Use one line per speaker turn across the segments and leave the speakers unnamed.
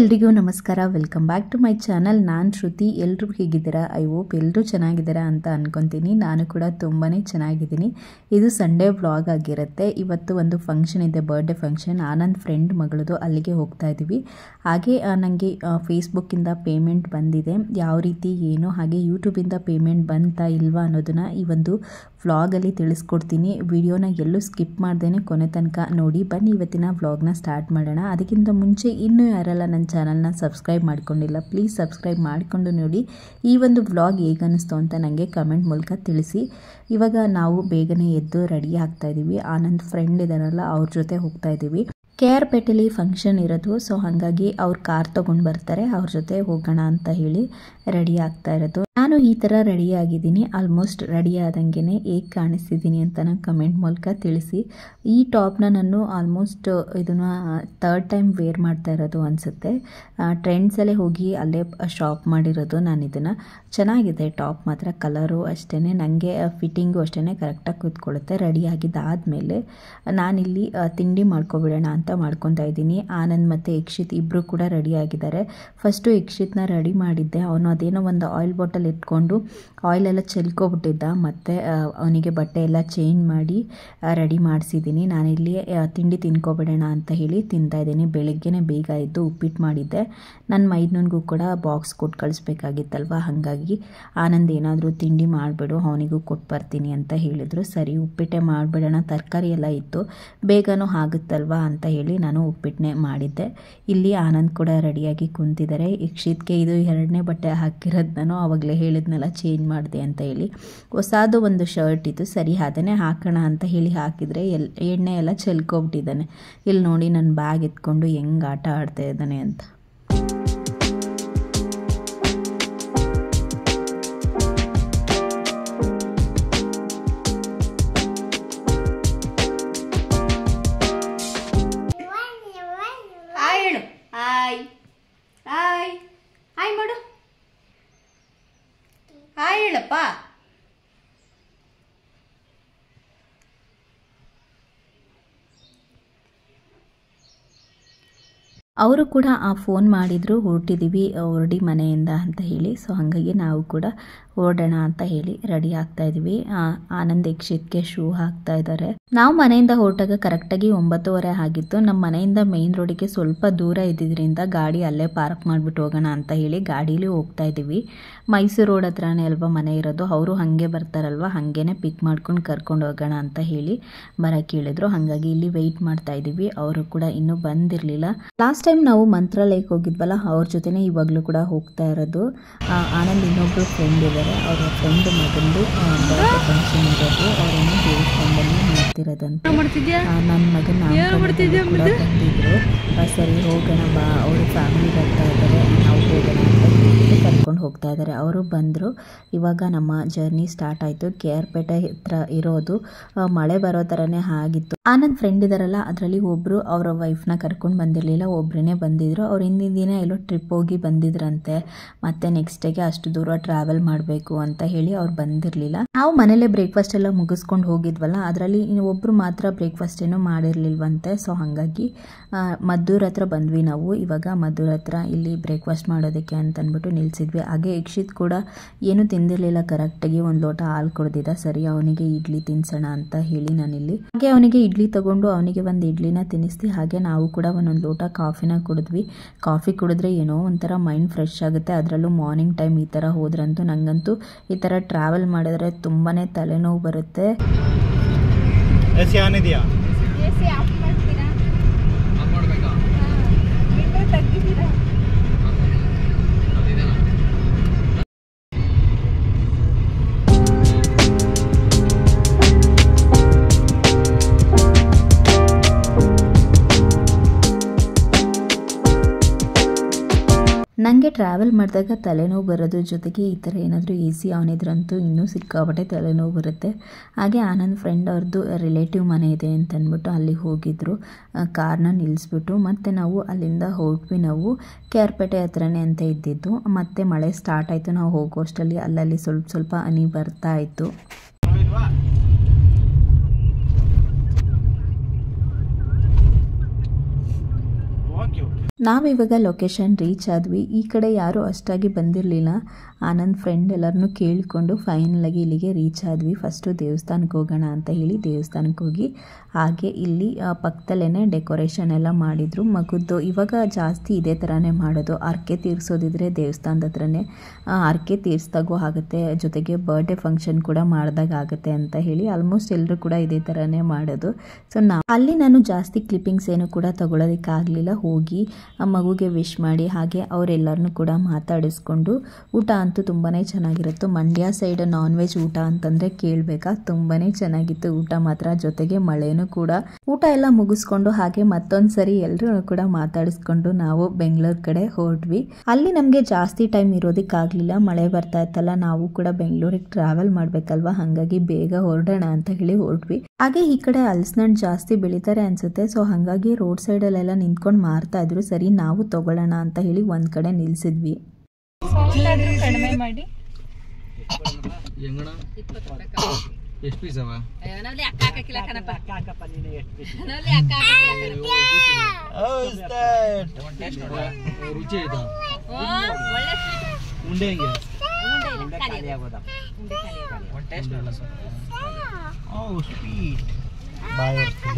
ಎಲ್ರಿಗೂ ನಮಸ್ಕಾರ welcome back to my channel ನಾನು ಶ್ರುತಿ ಎಲ್ಲರೂ ಹೇಗಿದ್ದೀರಾ ಐ ಓಪ್ ಎಲ್ಲರೂ ಚೆನ್ನಾಗಿದ್ದೀರಾ ಅಂತ ಅಂದ್ಕೊತೀನಿ ನಾನು ಕೂಡ ತುಂಬಾ ಚೆನ್ನಾಗಿದ್ದೀನಿ ಇದು ಸಂಡೇ ವ್ಲಾಗ್ ಆಗಿರುತ್ತೆ ಇವತ್ತು ಒಂದು ಫಂಕ್ಷನ್ ಇದೆ ಬರ್ಡೇ ಫಂಕ್ಷನ್ ಆನಂದ್ ಫ್ರೆಂಡ್ ಮಗಳದು ಅಲ್ಲಿಗೆ ಹೋಗ್ತಾ ಇದ್ದೀವಿ ಹಾಗೆ ನನಗೆ ಫೇಸ್ಬುಕ್ಕಿಂದ ಪೇಮೆಂಟ್ ಬಂದಿದೆ ಯಾವ ರೀತಿ ಏನು ಹಾಗೆ ಯೂಟ್ಯೂಬಿಂದ ಪೇಮೆಂಟ್ ಬಂತಾ ಇಲ್ವಾ ಅನ್ನೋದನ್ನ ಈ ಒಂದು ವ್ಲಾಗಲ್ಲಿ ತಿಳಿಸ್ಕೊಡ್ತೀನಿ ವಿಡಿಯೋನ ಎಲ್ಲೂ ಸ್ಕಿಪ್ ಮಾಡ್ದೇ ಕೊನೆ ತನಕ ನೋಡಿ ಬನ್ನಿ ಇವತ್ತಿನ ವ್ಲಾಗ್ನ ಸ್ಟಾರ್ಟ್ ಮಾಡೋಣ ಅದಕ್ಕಿಂತ ಮುಂಚೆ ಇನ್ನೂ ಯಾರೆಲ್ಲ ನನ್ನ ಚಾನಲ್ನ ಸಬ್ಸ್ಕ್ರೈಬ್ ಮಾಡ್ಕೊಂಡಿಲ್ಲ ಪ್ಲೀಸ್ ಸಬ್ಸ್ಕ್ರೈಬ್ ಮಾಡಿಕೊಂಡು ನೋಡಿ ಈ ಒಂದು ವ್ಲಾಗ್ ಹೇಗನ್ನಿಸ್ತು ಅಂತ ನನಗೆ ಕಮೆಂಟ್ ಮೂಲಕ ತಿಳಿಸಿ ಇವಾಗ ನಾವು ಬೇಗನೆ ಎದ್ದು ರೆಡಿ ಆಗ್ತಾ ಇದ್ದೀವಿ ಆನಂದ್ ಫ್ರೆಂಡ್ ಇದ್ದಾರಲ್ಲ ಅವ್ರ ಜೊತೆ ಹೋಗ್ತಾ ಇದ್ದೀವಿ ಕೆ ಆರ್ ಪೇಟೆಲಿ ಫಂಕ್ಷನ್ ಇರೋದು ಸೊ ಹಾಗಾಗಿ ಅವ್ರು ಕಾರ್ ತೊಗೊಂಡು ಬರ್ತಾರೆ ಅವ್ರ ಜೊತೆ ಹೋಗೋಣ ಅಂತ ಹೇಳಿ ರೆಡಿ ಆಗ್ತಾ ಇರೋದು ನಾನು ಈ ಥರ ರೆಡಿ ಆಗಿದ್ದೀನಿ ಆಲ್ಮೋಸ್ಟ್ ರೆಡಿ ಆದಂಗೆನೆ ಹೇಗೆ ಕಾಣಿಸ್ತಿದ್ದೀನಿ ಅಂತ ನಾನು ಕಮೆಂಟ್ ಮೂಲಕ ತಿಳಿಸಿ ಈ ಟಾಪ್ನ ನಾನು ಆಲ್ಮೋಸ್ಟ್ ಇದನ್ನು ತರ್ಡ್ ಟೈಮ್ ವೇರ್ ಮಾಡ್ತಾ ಇರೋದು ಅನಿಸುತ್ತೆ ಟ್ರೆಂಡ್ಸಲ್ಲೇ ಹೋಗಿ ಅಲ್ಲೇ ಶಾಪ್ ಮಾಡಿರೋದು ನಾನು ಇದನ್ನು ಚೆನ್ನಾಗಿದೆ ಟಾಪ್ ಮಾತ್ರ ಕಲರು ಅಷ್ಟೇ ನನಗೆ ಫಿಟ್ಟಿಂಗು ಅಷ್ಟೇ ಕರೆಕ್ಟಾಗಿ ಕೂತ್ಕೊಳ್ಳುತ್ತೆ ರೆಡಿ ಆಗಿದ್ದಾದಮೇಲೆ ನಾನಿಲ್ಲಿ ತಿಂಡಿ ಮಾಡ್ಕೊಬಿಡೋಣ ಅಂತ ಮಾಡ್ಕೊತಾ ಇದ್ದೀನಿ ಆನಂದ್ ಮತ್ತು ಯಕ್ಷಿತ್ ಇಬ್ಬರು ಕೂಡ ರೆಡಿ ಆಗಿದ್ದಾರೆ ಫಸ್ಟು ಯಕ್ಷಿತ್ನ ರೆಡಿ ಮಾಡಿದ್ದೆ ಅವನು ಅದೇನೋ ಒಂದು ಆಯಿಲ್ ಬಾಟಲ್ ಇಟ್ಕೊಂಡು ಆಯಿಲೆಲ್ಲ ಚೆಲ್ಕೊಬಿಟ್ಟಿದ್ದ ಮತ್ತು ಅವನಿಗೆ ಬಟ್ಟೆ ಎಲ್ಲ ಚೇಂಜ್ ಮಾಡಿ ರೆಡಿ ಮಾಡಿಸಿದ್ದೀನಿ ನಾನಿಲ್ಲಿ ತಿಂಡಿ ತಿನ್ಕೊಬಿಡೋಣ ಅಂತ ಹೇಳಿ ತಿಂತಾ ಇದ್ದೀನಿ ಬೆಳಗ್ಗೆನೇ ಬೇಗ ಇದ್ದು ಉಪ್ಪಿಟ್ಟು ಮಾಡಿದ್ದೆ ನನ್ನ ಮೈದ್ನನಿಗೂ ಕೂಡ ಬಾಕ್ಸ್ ಕೊಟ್ಟು ಕಳಿಸ್ಬೇಕಾಗಿತ್ತಲ್ವ ಹಾಗಾಗಿ ಆನಂದ್ ಏನಾದರೂ ತಿಂಡಿ ಮಾಡಿಬಿಡು ಅವನಿಗೂ ಕೊಟ್ಟು ಬರ್ತೀನಿ ಅಂತ ಹೇಳಿದರು ಸರಿ ಉಪ್ಪಿಟ್ಟೆ ಮಾಡಿಬಿಡೋಣ ತರಕಾರಿ ಎಲ್ಲ ಇತ್ತು ಬೇಗನೂ ಆಗುತ್ತಲ್ವ ಅಂತ ಹೇಳಿ ನಾನು ಉಪ್ಪಿಟ್ಟನೆ ಮಾಡಿದ್ದೆ ಇಲ್ಲಿ ಆನಂದ್ ಕೂಡ ರೆಡಿಯಾಗಿ ಕುಂತಿದ್ದಾರೆ ಇಕ್ಷಿತ್ಗೆ ಇದು ಎರಡನೇ ಬಟ್ಟೆ ಹಾಕಿರೋದು ನಾನು ಆವಾಗಲೇ ಹೇಳಿದ್ನಲ್ಲ ಚೇಂಜ್ ಮಾಡಿದೆ ಅಂತ ಹೇಳಿ ಹೊಸಾದು ಒಂದು ಶರ್ಟ್ ಇತ್ತು ಸರಿ ಅದನ್ನೇ ಹಾಕೋಣ ಅಂತ ಹೇಳಿ ಹಾಕಿದರೆ ಎಲ್ ಎಣ್ಣೆ ಎಲ್ಲ ಚೆಲ್ಕೊಬಿಟ್ಟಿದ್ದಾನೆ ಇಲ್ಲಿ ನೋಡಿ ನನ್ನ ಬ್ಯಾಗ್ ಎತ್ಕೊಂಡು ಹೆಂಗೆ ಆಟ ಆಡ್ತಾ ಇದ್ದಾನೆ ಅಂತ ಹಾಯ್ ಹಾಯ್ ಹಾಯ್ ಮಾಡು ಹಾಯ್ ಹೇಳಪ್ಪ ಅವರು ಕೂಡ ಆ ಫೋನ್ ಮಾಡಿದ್ರು ಹೊರಟಿದ್ದೀವಿ ಹೊರಡಿ ಮನೆಯಿಂದ ಅಂತ ಹೇಳಿ ಸೊ ಹಾಗಾಗಿ ನಾವು ಕೂಡ ಓಡೋಣ ಅಂತ ಹೇಳಿ ರೆಡಿ ಆಗ್ತಾ ಆನಂದ್ ದೀಕ್ಷಿತ್ಗೆ ಶೂ ಹಾಕ್ತಾ ಇದ್ದಾರೆ ನಾವು ಮನೆಯಿಂದ ಹೊರಟಾಗ ಕರೆಕ್ಟಾಗಿ ಒಂಬತ್ತುವರೆ ಆಗಿತ್ತು ನಮ್ಮ ಮನೆಯಿಂದ ಮೇನ್ ರೋಡಿಗೆ ಸ್ವಲ್ಪ ದೂರ ಇದ್ದಿದ್ದರಿಂದ ಗಾಡಿ ಅಲ್ಲೇ ಪಾರ್ಕ್ ಮಾಡಿಬಿಟ್ಟು ಹೋಗೋಣ ಅಂತ ಹೇಳಿ ಗಾಡೀಲಿ ಹೋಗ್ತಾ ಇದ್ದೀವಿ ಮೈಸೂರು ರೋಡ್ ಹತ್ರನೇ ಅಲ್ವಾ ಮನೆ ಇರೋದು ಅವರು ಹಾಗೆ ಬರ್ತಾರಲ್ವ ಹಾಗೇನೆ ಪಿಕ್ ಮಾಡ್ಕೊಂಡು ಕರ್ಕೊಂಡು ಹೋಗೋಣ ಅಂತ ಹೇಳಿ ಬರೋಕ್ಕೆ ಹೇಳಿದ್ರು ಹಾಗಾಗಿ ಇಲ್ಲಿ ವೆಯ್ಟ್ ಮಾಡ್ತಾ ಇದ್ದೀವಿ ಅವರು ಕೂಡ ಇನ್ನೂ ಬಂದಿರಲಿಲ್ಲ ಲಾಸ್ಟ್ ಟೈಮ್ ನಾವು ಮಂತ್ರಾಲಯಕ್ಕೆ ಹೋಗಿದ್ವಲ್ಲ ಅವ್ರ ಜೊತೆನೇ ಇವಾಗಲೂ ಕೂಡ ಹೋಗ್ತಾ ಇರೋದು ಆನಂದ್ ಇನ್ನೊಬ್ಬರು ಫ್ರೆಂಡ್ ಇದ್ದಾರೆ ಅವರ ಫ್ರೆಂಡ್ ಮಗಂದು ಫಂಕ್ಷನ್ ಇರೋದು ಅವರನ್ನು ಹೋಗ್ತಾ ಇದ್ದಾರೆ ಅವರು ಬಂದರು ಇವಾಗ ನಮ್ಮ ಜರ್ನಿ ಸ್ಟಾರ್ಟ್ ಆಯಿತು ಕೆ ಆರ್ ಪೇಟೆ ಹತ್ರ ಇರೋದು ಮಳೆ ಬರೋ ಥರನೇ ಆಗಿತ್ತು ಆ ನನ್ನ ಫ್ರೆಂಡ್ ಇದ್ದಾರಲ್ಲ ಅದರಲ್ಲಿ ಒಬ್ಬರು ಅವರ ವೈಫ್ನ ಕರ್ಕೊಂಡು ಬಂದಿರಲಿಲ್ಲ ಒಬ್ಬರೇ ಬಂದಿದ್ರು ಅವ್ರು ಹಿಂದಿನ ದಿನ ಎಲ್ಲೋ ಟ್ರಿಪ್ ಹೋಗಿ ಬಂದಿದ್ರಂತೆ ಮತ್ತೆ ನೆಕ್ಸ್ಟ್ ಡೇಗೆ ಅಷ್ಟು ದೂರ ಟ್ರಾವೆಲ್ ಮಾಡಬೇಕು ಅಂತ ಹೇಳಿ ಅವ್ರು ಬಂದಿರಲಿಲ್ಲ ನಾವು ಮನೇಲೆ ಬ್ರೇಕ್ಫಾಸ್ಟ್ ಎಲ್ಲ ಮುಗಿಸ್ಕೊಂಡು ಹೋಗಿದ್ವಲ್ಲ ಅದರಲ್ಲಿ ಒಬ್ಬರು ಮಾತ್ರ ಬ್ರೇಕ್ಫಾಸ್ಟ್ ಏನೂ ಮಾಡಿರಲಿಲ್ವಂತೆ ಸೊ ಹಾಗಾಗಿ ಮದ್ದೂರ ಹತ್ರ ಬಂದ್ವಿ ನಾವು ಇವಾಗ ಮದ್ದೂರ ಹತ್ರ ಇಲ್ಲಿ ಬ್ರೇಕ್ಫಾಸ್ಟ್ ಮಾಡೋದಕ್ಕೆ ಅಂತ ಅಂದ್ಬಿಟ್ಟು ನಿಲ್ಲಿಸಿದ್ವಿ ಹಾಗೆ ಯಕ್ಷಿತ್ ಕೂಡ ಏನೂ ತಿಂದಿರಲಿಲ್ಲ ಕರೆಕ್ಟಾಗಿ ಒಂದು ಲೋಟ ಹಾಲು ಕುಡ್ದಿದ್ದ ಸರಿ ಅವನಿಗೆ ಇಡ್ಲಿ ತಿನ್ಸೋಣ ಅಂತ ಹೇಳಿ ನಾನಿಲ್ಲಿ ಹಾಗೆ ಅವನಿಗೆ ಇಡ್ಲಿ ತೊಗೊಂಡು ಅವನಿಗೆ ಒಂದು ಇಡ್ಲಿನ ತಿನ್ನಿಸ್ತಿ ಹಾಗೆ ನಾವು ಕೂಡ ಒಂದೊಂದು ಲೋಟ ಕಾಫಿನ ಕುಡಿದ್ವಿ ಕಾಫಿ ಕುಡಿದ್ರೆ ಏನೋ ಒಂಥರ ಮೈಂಡ್ ಫ್ರೆಶ್ ಆಗುತ್ತೆ ಅದರಲ್ಲೂ ಮಾರ್ನಿಂಗ್ ಟೈಮ್ ಈ ಥರ ಹೋದ್ರಂತೂ ನನಗಂತೂ ಈ ಥರ ಟ್ರಾವೆಲ್ ಮಾಡಿದ್ರೆ ತುಂಬಾ ತಲೆನೋವು ಬರುತ್ತೆ ऐसे आने दिया ನನಗೆ ಟ್ರಾವೆಲ್ ಮಾಡಿದಾಗ ತಲೆನೋವು ಬರೋದ್ರ ಜೊತೆಗೆ ಈ ಥರ ಏನಾದರೂ ಈಸಿ ಆನ್ ಇದ್ರಂತೂ ಇನ್ನೂ ಸಿಕ್ಕಾಪಟ್ಟೆ ತಲೆನೋವು ಬರುತ್ತೆ ಹಾಗೆ ಆನಂದ್ ಫ್ರೆಂಡ್ ಅವ್ರದ್ದು ರಿಲೇಟಿವ್ ಮನೆ ಇದೆ ಅಂತ ಅಂದ್ಬಿಟ್ಟು ಅಲ್ಲಿ ಹೋಗಿದ್ದರು ಕಾರ್ನ ನಿಲ್ಲಿಸ್ಬಿಟ್ಟು ಮತ್ತು ನಾವು ಅಲ್ಲಿಂದ ಹೊರಟ್ವಿ ನಾವು ಕೆಆರ್ಪೇಟೆ ಆರ್ ಹತ್ರನೇ ಅಂತ ಇದ್ದಿದ್ದು ಮತ್ತೆ ಮಳೆ ಸ್ಟಾರ್ಟ್ ಆಯಿತು ನಾವು ಹೋಗೋಷ್ಟಲ್ಲಿ ಅಲ್ಲಲ್ಲಿ ಸ್ವಲ್ಪ ಸ್ವಲ್ಪ ಹನಿ ಬರ್ತಾ ಇತ್ತು ನಾವಿವಾಗ ಲೊಕೇಶನ್ ರೀಚ್ ಆದ್ವಿ ಈ ಕಡೆ ಯಾರೂ ಅಷ್ಟಾಗಿ ಬಂದಿರಲಿಲ್ಲ ಆನಂದ್ ಫ್ರೆಂಡ್ ಎಲ್ಲರನ್ನು ಕೇಳಿಕೊಂಡು ಫೈನಲಾಗಿ ಇಲ್ಲಿಗೆ ರೀಚ್ ಆದ್ವಿ ಫಸ್ಟು ದೇವಸ್ಥಾನಕ್ಕೆ ಹೋಗೋಣ ಅಂತ ಹೇಳಿ ದೇವಸ್ಥಾನಕ್ಕೆ ಹೋಗಿ ಹಾಗೆ ಇಲ್ಲಿ ಪಕ್ಕದಲ್ಲೇ ಡೆಕೋರೇಷನ್ ಎಲ್ಲ ಮಾಡಿದರು ಮಗುದ್ದು ಇವಾಗ ಜಾಸ್ತಿ ಇದೇ ಥರನೇ ಮಾಡೋದು ಅರ್ಕೆ ತೀರಿಸೋದಿದ್ರೆ ದೇವಸ್ಥಾನದ ಹತ್ರನೇ ಅರ್ಕೆ ತೀರಿಸ್ದಾಗೂ ಆಗುತ್ತೆ ಜೊತೆಗೆ ಬರ್ಡೇ ಫಂಕ್ಷನ್ ಕೂಡ ಮಾಡಿದಾಗ ಆಗುತ್ತೆ ಅಂತ ಹೇಳಿ ಆಲ್ಮೋಸ್ಟ್ ಎಲ್ಲರೂ ಕೂಡ ಇದೇ ಥರನೇ ಮಾಡೋದು ಸೊ ನಾ ಅಲ್ಲಿ ನಾನು ಜಾಸ್ತಿ ಕ್ಲಿಪ್ಪಿಂಗ್ಸ್ ಏನು ಕೂಡ ತಗೊಳ್ಳೋದಕ್ಕಾಗಲಿಲ್ಲ ಹೋಗಿ ಆ ಮಗುಗೆ ವಿಶ್ ಮಾಡಿ ಹಾಗೆ ಅವರೆಲ್ಲರನ್ನೂ ಕೂಡ ಮಾತಾಡಿಸ್ಕೊಂಡು ಊಟ ಅಂತೂ ತುಂಬಾ ಚೆನ್ನಾಗಿರುತ್ತೆ ಮಂಡ್ಯ ಸೈಡ್ ನಾನ್ ವೆಜ್ ಊಟ ಅಂತಂದ್ರೆ ಕೇಳಬೇಕಾ ತುಂಬಾ ಚೆನ್ನಾಗಿತ್ತು ಊಟ ಮಾತ್ರ ಜೊತೆಗೆ ಮಳೆನು ಕೂಡ ಊಟ ಎಲ್ಲ ಮುಗಿಸ್ಕೊಂಡು ಹಾಗೆ ಮತ್ತೊಂದ್ಸರಿ ಸರಿ ಎಲ್ಲರೂ ಕೂಡ ಮಾತಾಡಿಸ್ಕೊಂಡು ನಾವು ಬೆಂಗಳೂರ್ ಕಡೆ ಹೊರಟ್ವಿ ಅಲ್ಲಿ ನಮಗೆ ಜಾಸ್ತಿ ಟೈಮ್ ಆಗ್ಲಿಲ್ಲ ಮಳೆ ಬರ್ತಾ ಇತ್ತಲ್ಲ ನಾವು ಕೂಡ ಬೆಂಗಳೂರಿಗೆ ಟ್ರಾವೆಲ್ ಮಾಡ್ಬೇಕಲ್ವಾ ಹಾಗಾಗಿ ಬೇಗ ಹೊರಡೋಣ ಅಂತ ಹೇಳಿ ಹೊರಟ್ವಿ ಹಾಗೆ ಈ ಕಡೆ ಹಲಸಿನಣ್ಣು ಜಾಸ್ತಿ ಬೆಳಿತಾರೆ ಅನ್ಸುತ್ತೆ ಸೊ ಹಾಗಾಗಿ ರೋಡ್ ಸೈಡ್ ಅಲ್ಲೆಲ್ಲ ನಿಂತ್ಕೊಂಡು ಮಾರ್ತಾ ಇದ್ರು ಸರಿ ನಾವು ತಗೊಳ್ಳೋಣ ಅಂತ ಹೇಳಿ ಒಂದ್ ಕಡೆ ನಿಲ್ಸಿದ್ವಿ ಎಷ್ಟು ಪೀಸ್ ರುಚಿ ಆಯ್ತಾ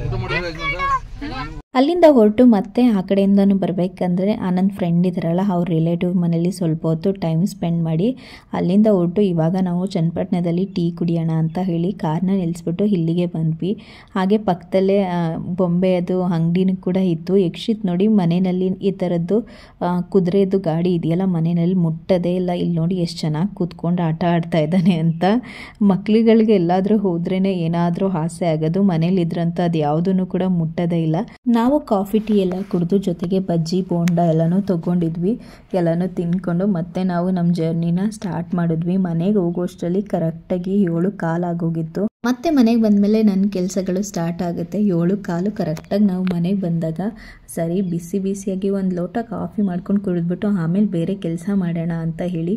ಉಂಡೆ ಬಾಯ್ ಅಲ್ಲಿಂದ ಹೊರಟು ಮತ್ತೆ ಆ ಕಡೆಯಿಂದನೂ ಬರಬೇಕಂದ್ರೆ ನನ್ನ ಫ್ರೆಂಡ್ ಇದ್ದಾರಲ್ಲ ಅವ್ರ ರಿಲೇಟಿವ್ ಮನೇಲಿ ಸ್ವಲ್ಪ ಹೊತ್ತು ಟೈಮ್ ಸ್ಪೆಂಡ್ ಮಾಡಿ ಅಲ್ಲಿಂದ ಹೊರಟು ಇವಾಗ ನಾವು ಚನ್ನಪಟ್ಟಣದಲ್ಲಿ ಟೀ ಕುಡಿಯೋಣ ಅಂತ ಹೇಳಿ ಕಾರ್ನ ನಿಲ್ಲಿಸ್ಬಿಟ್ಟು ಇಲ್ಲಿಗೆ ಬಂದ್ವಿ ಹಾಗೆ ಪಕ್ಕದಲ್ಲೇ ಅದು ಅಂಗಡಿನೂ ಕೂಡ ಇತ್ತು ಯಕ್ಷಿತ್ ನೋಡಿ ಮನೆಯಲ್ಲಿ ಈ ಥರದ್ದು ಕುದುರೆದು ಗಾಡಿ ಇದೆಯಲ್ಲ ಮನೆಯಲ್ಲಿ ಮುಟ್ಟದೇ ಇಲ್ಲ ಇಲ್ಲಿ ನೋಡಿ ಎಷ್ಟು ಚೆನ್ನಾಗಿ ಕೂತ್ಕೊಂಡು ಆಟ ಆಡ್ತಾ ಇದ್ದಾನೆ ಅಂತ ಮಕ್ಳುಗಳಿಗೆ ಎಲ್ಲಾದರೂ ಹೋದ್ರೇ ಏನಾದರೂ ಆಸೆ ಆಗೋದು ಮನೇಲಿ ಇದ್ರಂತ ಅದು ಯಾವುದೂ ಕೂಡ ಮುಟ್ಟದೇ ಇಲ್ಲ ನಾವು ಕಾಫಿ ಟೀ ಎಲ್ಲ ಕುಡಿದು ಜೊತೆಗೆ ಬಜ್ಜಿ ಬೋಂಡ ಎಲ್ಲನೂ ತೊಗೊಂಡಿದ್ವಿ ಎಲ್ಲನೂ ತಿನ್ಕೊಂಡು ಮತ್ತೆ ನಾವು ನಮ್ಮ ಜರ್ನಿನ ಸ್ಟಾರ್ಟ್ ಮಾಡಿದ್ವಿ ಮನೆಗೆ ಹೋಗೋಷ್ಟರಲ್ಲಿ ಕರೆಕ್ಟಾಗಿ ಏಳು ಆಗೋಗಿತ್ತು ಮತ್ತೆ ಮನೆಗೆ ಬಂದಮೇಲೆ ನನ್ನ ಕೆಲಸಗಳು ಸ್ಟಾರ್ಟ್ ಆಗುತ್ತೆ ಏಳು ಕಾಲು ಕರೆಕ್ಟಾಗಿ ನಾವು ಮನೆಗೆ ಬಂದಾಗ ಸರಿ ಬಿಸಿ ಬಿಸಿಯಾಗಿ ಒಂದು ಲೋಟ ಕಾಫಿ ಮಾಡ್ಕೊಂಡು ಕುಡಿದ್ಬಿಟ್ಟು ಆಮೇಲೆ ಬೇರೆ ಕೆಲಸ ಮಾಡೋಣ ಅಂತ ಹೇಳಿ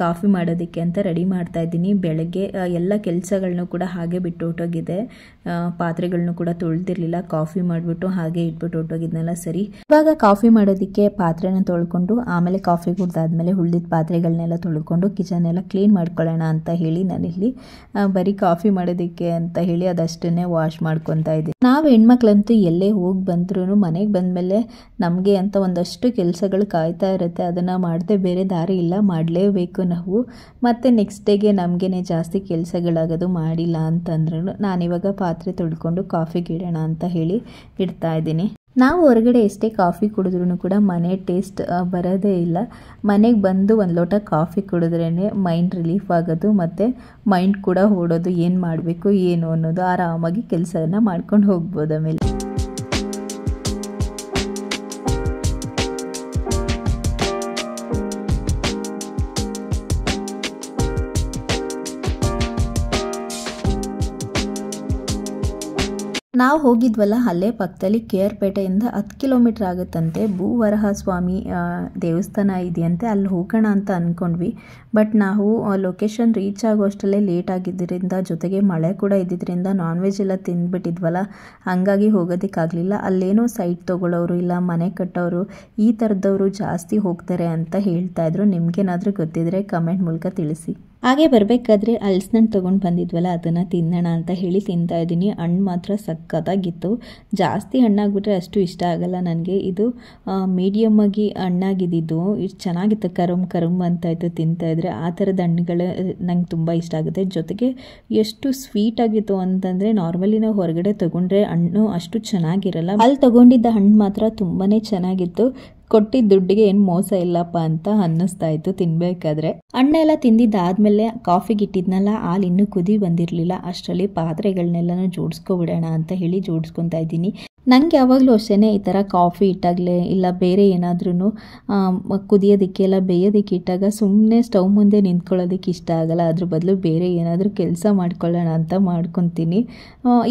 ಕಾಫಿ ಮಾಡೋದಕ್ಕೆ ಅಂತ ರೆಡಿ ಮಾಡ್ತಾ ಇದ್ದೀನಿ ಬೆಳಗ್ಗೆ ಎಲ್ಲ ಕೆಲಸಗಳನ್ನೂ ಕೂಡ ಹಾಗೆ ಬಿಟ್ಟು ಹೊಟ್ಟೋಗಿದೆ ಪಾತ್ರೆಗಳನ್ನೂ ಕೂಡ ತೊಳೆದಿರಲಿಲ್ಲ ಕಾಫಿ ಮಾಡಿಬಿಟ್ಟು ಹಾಗೆ ಇಟ್ಬಿಟ್ಟು ಹೊಟ್ಟೋಗಿದ್ನಲ್ಲ ಸರಿ ಇವಾಗ ಕಾಫಿ ಮಾಡೋದಕ್ಕೆ ಪಾತ್ರೆನ ತೊಳ್ಕೊಂಡು ಆಮೇಲೆ ಕಾಫಿ ಕುಡ್ದಾದ್ಮೇಲೆ ಉಳಿದಿದ್ದ ಪಾತ್ರೆಗಳನ್ನೆಲ್ಲ ತೊಳ್ಕೊಂಡು ಕಿಚನ್ ಎಲ್ಲ ಕ್ಲೀನ್ ಮಾಡ್ಕೊಳ್ಳೋಣ ಅಂತ ಹೇಳಿ ನಾನಿಲ್ಲಿ ಬರೀ ಕಾಫಿ ಮಾಡೋದಕ್ಕೆ ಅಂತ ಹೇಳಿ ಅದಷ್ಟನ್ನೇ ವಾಶ್ ಮಾಡ್ಕೊತಾ ಇದ್ದೀನಿ ನಾವು ಹೆಣ್ಮಕ್ಳಂತೂ ಎಲ್ಲೇ ಹೋಗಿ ಬಂದ್ರೂ ಮನೆಗೆ ಬಂದಮೇಲೆ ನಮಗೆ ಅಂತ ಒಂದಷ್ಟು ಕೆಲಸಗಳು ಕಾಯ್ತಾ ಇರುತ್ತೆ ಅದನ್ನು ಮಾಡದೆ ಬೇರೆ ದಾರಿ ಇಲ್ಲ ಮಾಡಲೇಬೇಕು ನಾವು ಮತ್ತು ನೆಕ್ಸ್ಟ್ ಡೇಗೆ ನಮಗೇನೆ ಜಾಸ್ತಿ ಕೆಲಸಗಳಾಗೋದು ಮಾಡಿಲ್ಲ ಅಂತಂದ್ರೂ ನಾನಿವಾಗ ಪಾತ್ರೆ ತೊಳ್ಕೊಂಡು ಕಾಫಿಗೆ ಇಡೋಣ ಅಂತ ಹೇಳಿ ಇಡ್ತಾ ಇದ್ದೀನಿ ನಾವು ಹೊರಗಡೆ ಎಷ್ಟೇ ಕಾಫಿ ಕುಡಿದ್ರೂ ಕೂಡ ಮನೆ ಟೇಸ್ಟ್ ಬರೋದೇ ಇಲ್ಲ ಮನೆಗೆ ಬಂದು ಒಂದು ಲೋಟ ಕಾಫಿ ಕುಡಿದ್ರೇ ಮೈಂಡ್ ರಿಲೀಫ್ ಆಗೋದು ಮತ್ತು ಮೈಂಡ್ ಕೂಡ ಓಡೋದು ಏನು ಮಾಡಬೇಕು ಏನು ಅನ್ನೋದು ಆರಾಮಾಗಿ ಕೆಲಸನ ಮಾಡ್ಕೊಂಡು ಹೋಗ್ಬೋದು ಆಮೇಲೆ ನಾವು ಹೋಗಿದ್ವಲ್ಲ ಅಲ್ಲೇ ಪಕ್ಕದಲ್ಲಿ ಕೆ ಪೇಟೆಯಿಂದ ಹತ್ತು ಕಿಲೋಮೀಟ್ರ್ ಆಗುತ್ತಂತೆ ಭೂವರಹ ಸ್ವಾಮಿ ದೇವಸ್ಥಾನ ಇದೆಯಂತೆ ಅಲ್ಲಿ ಹೋಗೋಣ ಅಂತ ಅಂದ್ಕೊಂಡ್ವಿ ಬಟ್ ನಾವು ಲೊಕೇಶನ್ ರೀಚ್ ಅಷ್ಟಲ್ಲೇ ಲೇಟ್ ಆಗಿದ್ದರಿಂದ ಜೊತೆಗೆ ಮಳೆ ಕೂಡ ಇದ್ದಿದ್ದರಿಂದ ನಾನ್ ವೆಜ್ ಎಲ್ಲ ತಿಂದ್ಬಿಟ್ಟಿದ್ವಲ್ಲ ಹಂಗಾಗಿ ಹೋಗೋದಕ್ಕಾಗಲಿಲ್ಲ ಅಲ್ಲೇನೋ ಸೈಟ್ ತೊಗೊಳ್ಳೋರು ಇಲ್ಲ ಮನೆ ಕಟ್ಟೋರು ಈ ಥರದವರು ಜಾಸ್ತಿ ಹೋಗ್ತಾರೆ ಅಂತ ಹೇಳ್ತಾಯಿದ್ರು ನಿಮಗೇನಾದರೂ ಗೊತ್ತಿದ್ದರೆ ಕಮೆಂಟ್ ಮೂಲಕ ತಿಳಿಸಿ ಹಾಗೆ ಬರಬೇಕಾದ್ರೆ ಹಣ್ಣು ತೊಗೊಂಡು ಬಂದಿದ್ವಲ್ಲ ಅದನ್ನು ತಿನ್ನೋಣ ಅಂತ ಹೇಳಿ ತಿಂತಾ ಇದ್ದೀನಿ ಹಣ್ಣು ಮಾತ್ರ ಸಕ್ಕತ್ತಾಗಿತ್ತು ಜಾಸ್ತಿ ಹಣ್ಣಾಗ್ಬಿಟ್ರೆ ಅಷ್ಟು ಇಷ್ಟ ಆಗಲ್ಲ ನನಗೆ ಇದು ಮೀಡಿಯಮ್ ಆಗಿ ಹಣ್ಣಾಗಿದ್ದು ಇಷ್ಟು ಚೆನ್ನಾಗಿತ್ತು ಕರುಮ್ ಕರುಮ್ ಅಂತ ಇತ್ತು ತಿಂತಾ ಇದ್ರೆ ಆ ಥರದ ಹಣ್ಣುಗಳು ನಂಗೆ ತುಂಬ ಇಷ್ಟ ಆಗುತ್ತೆ ಜೊತೆಗೆ ಎಷ್ಟು ಸ್ವೀಟ್ ಆಗಿತ್ತು ಅಂತಂದರೆ ನಾರ್ಮಲಿ ನಾವು ಹೊರಗಡೆ ತೊಗೊಂಡ್ರೆ ಹಣ್ಣು ಅಷ್ಟು ಚೆನ್ನಾಗಿರಲ್ಲ ಅಲ್ಲಿ ತೊಗೊಂಡಿದ್ದ ಹಣ್ಣು ಮಾತ್ರ ತುಂಬಾ ಚೆನ್ನಾಗಿತ್ತು ಕೊಟ್ಟಿದ್ದ ದುಡ್ಡಿಗೆ ಏನು ಮೋಸ ಇಲ್ಲಪ್ಪ ಅಂತ ಅನ್ನಿಸ್ತಾ ಇತ್ತು ತಿನ್ಬೇಕಾದ್ರೆ ಅಣ್ಣ ಎಲ್ಲ ತಿಂದಿದ್ದಾದ್ಮೇಲೆ ಕಾಫಿಗೆ ಇಟ್ಟಿದ್ನಲ್ಲ ಆಲ್ ಇನ್ನೂ ಕುದಿ ಬಂದಿರಲಿಲ್ಲ ಅಷ್ಟರಲ್ಲಿ ಪಾತ್ರೆಗಳನ್ನೆಲ್ಲನೂ ಜೋಡಿಸ್ಕೊಬಿಡೋಣ ಅಂತ ಹೇಳಿ ಜೋಡಿಸ್ಕೊತಾ ಇದ್ದೀನಿ ನನಗೆ ಯಾವಾಗಲೂ ಅಷ್ಟೇ ಈ ಥರ ಕಾಫಿ ಇಟ್ಟಾಗಲೇ ಇಲ್ಲ ಬೇರೆ ಏನಾದ್ರೂ ಕುದಿಯೋದಕ್ಕೆ ಇಲ್ಲ ಬೇಯೋದಕ್ಕೆ ಇಟ್ಟಾಗ ಸುಮ್ಮನೆ ಸ್ಟವ್ ಮುಂದೆ ನಿಂತ್ಕೊಳ್ಳೋದಕ್ಕೆ ಇಷ್ಟ ಆಗಲ್ಲ ಅದ್ರ ಬದಲು ಬೇರೆ ಏನಾದರೂ ಕೆಲಸ ಮಾಡ್ಕೊಳ್ಳೋಣ ಅಂತ ಮಾಡ್ಕೊತೀನಿ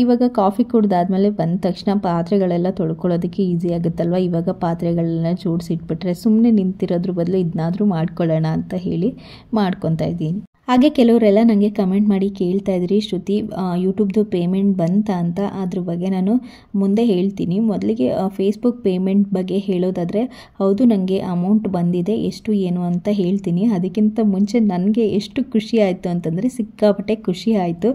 ಇವಾಗ ಕಾಫಿ ಕುಡ್ದಾದ್ಮೇಲೆ ಬಂದ ತಕ್ಷಣ ಪಾತ್ರೆಗಳೆಲ್ಲ ತೊಳ್ಕೊಳ್ಳೋದಕ್ಕೆ ಈಸಿ ಆಗುತ್ತಲ್ವ ಇವಾಗ ಪಾತ್ರೆಗಳನ್ನ ಜೋಡಿಸಿಟ್ಬಿಟ್ರೆ ಸುಮ್ಮನೆ ನಿಂತಿರೋದ್ರ ಬದಲು ಇದನ್ನಾದರೂ ಮಾಡ್ಕೊಳ್ಳೋಣ ಅಂತ ಹೇಳಿ ಮಾಡ್ಕೊತಾ ಇದ್ದೀನಿ ಹಾಗೆ ಕೆಲವರೆಲ್ಲ ನನಗೆ ಕಮೆಂಟ್ ಮಾಡಿ ಕೇಳ್ತಾ ಇದ್ರಿ ಶ್ರುತಿ ಯೂಟ್ಯೂಬ್ದು ಪೇಮೆಂಟ್ ಬಂತ ಅಂತ ಅದ್ರ ಬಗ್ಗೆ ನಾನು ಮುಂದೆ ಹೇಳ್ತೀನಿ ಮೊದಲಿಗೆ ಫೇಸ್ಬುಕ್ ಪೇಮೆಂಟ್ ಬಗ್ಗೆ ಹೇಳೋದಾದರೆ ಹೌದು ನನಗೆ ಅಮೌಂಟ್ ಬಂದಿದೆ ಎಷ್ಟು ಏನು ಅಂತ ಹೇಳ್ತೀನಿ ಅದಕ್ಕಿಂತ ಮುಂಚೆ ನನಗೆ ಎಷ್ಟು ಖುಷಿ ಆಯಿತು ಅಂತಂದರೆ ಸಿಕ್ಕಾಪಟ್ಟೆ ಖುಷಿ ಆಯಿತು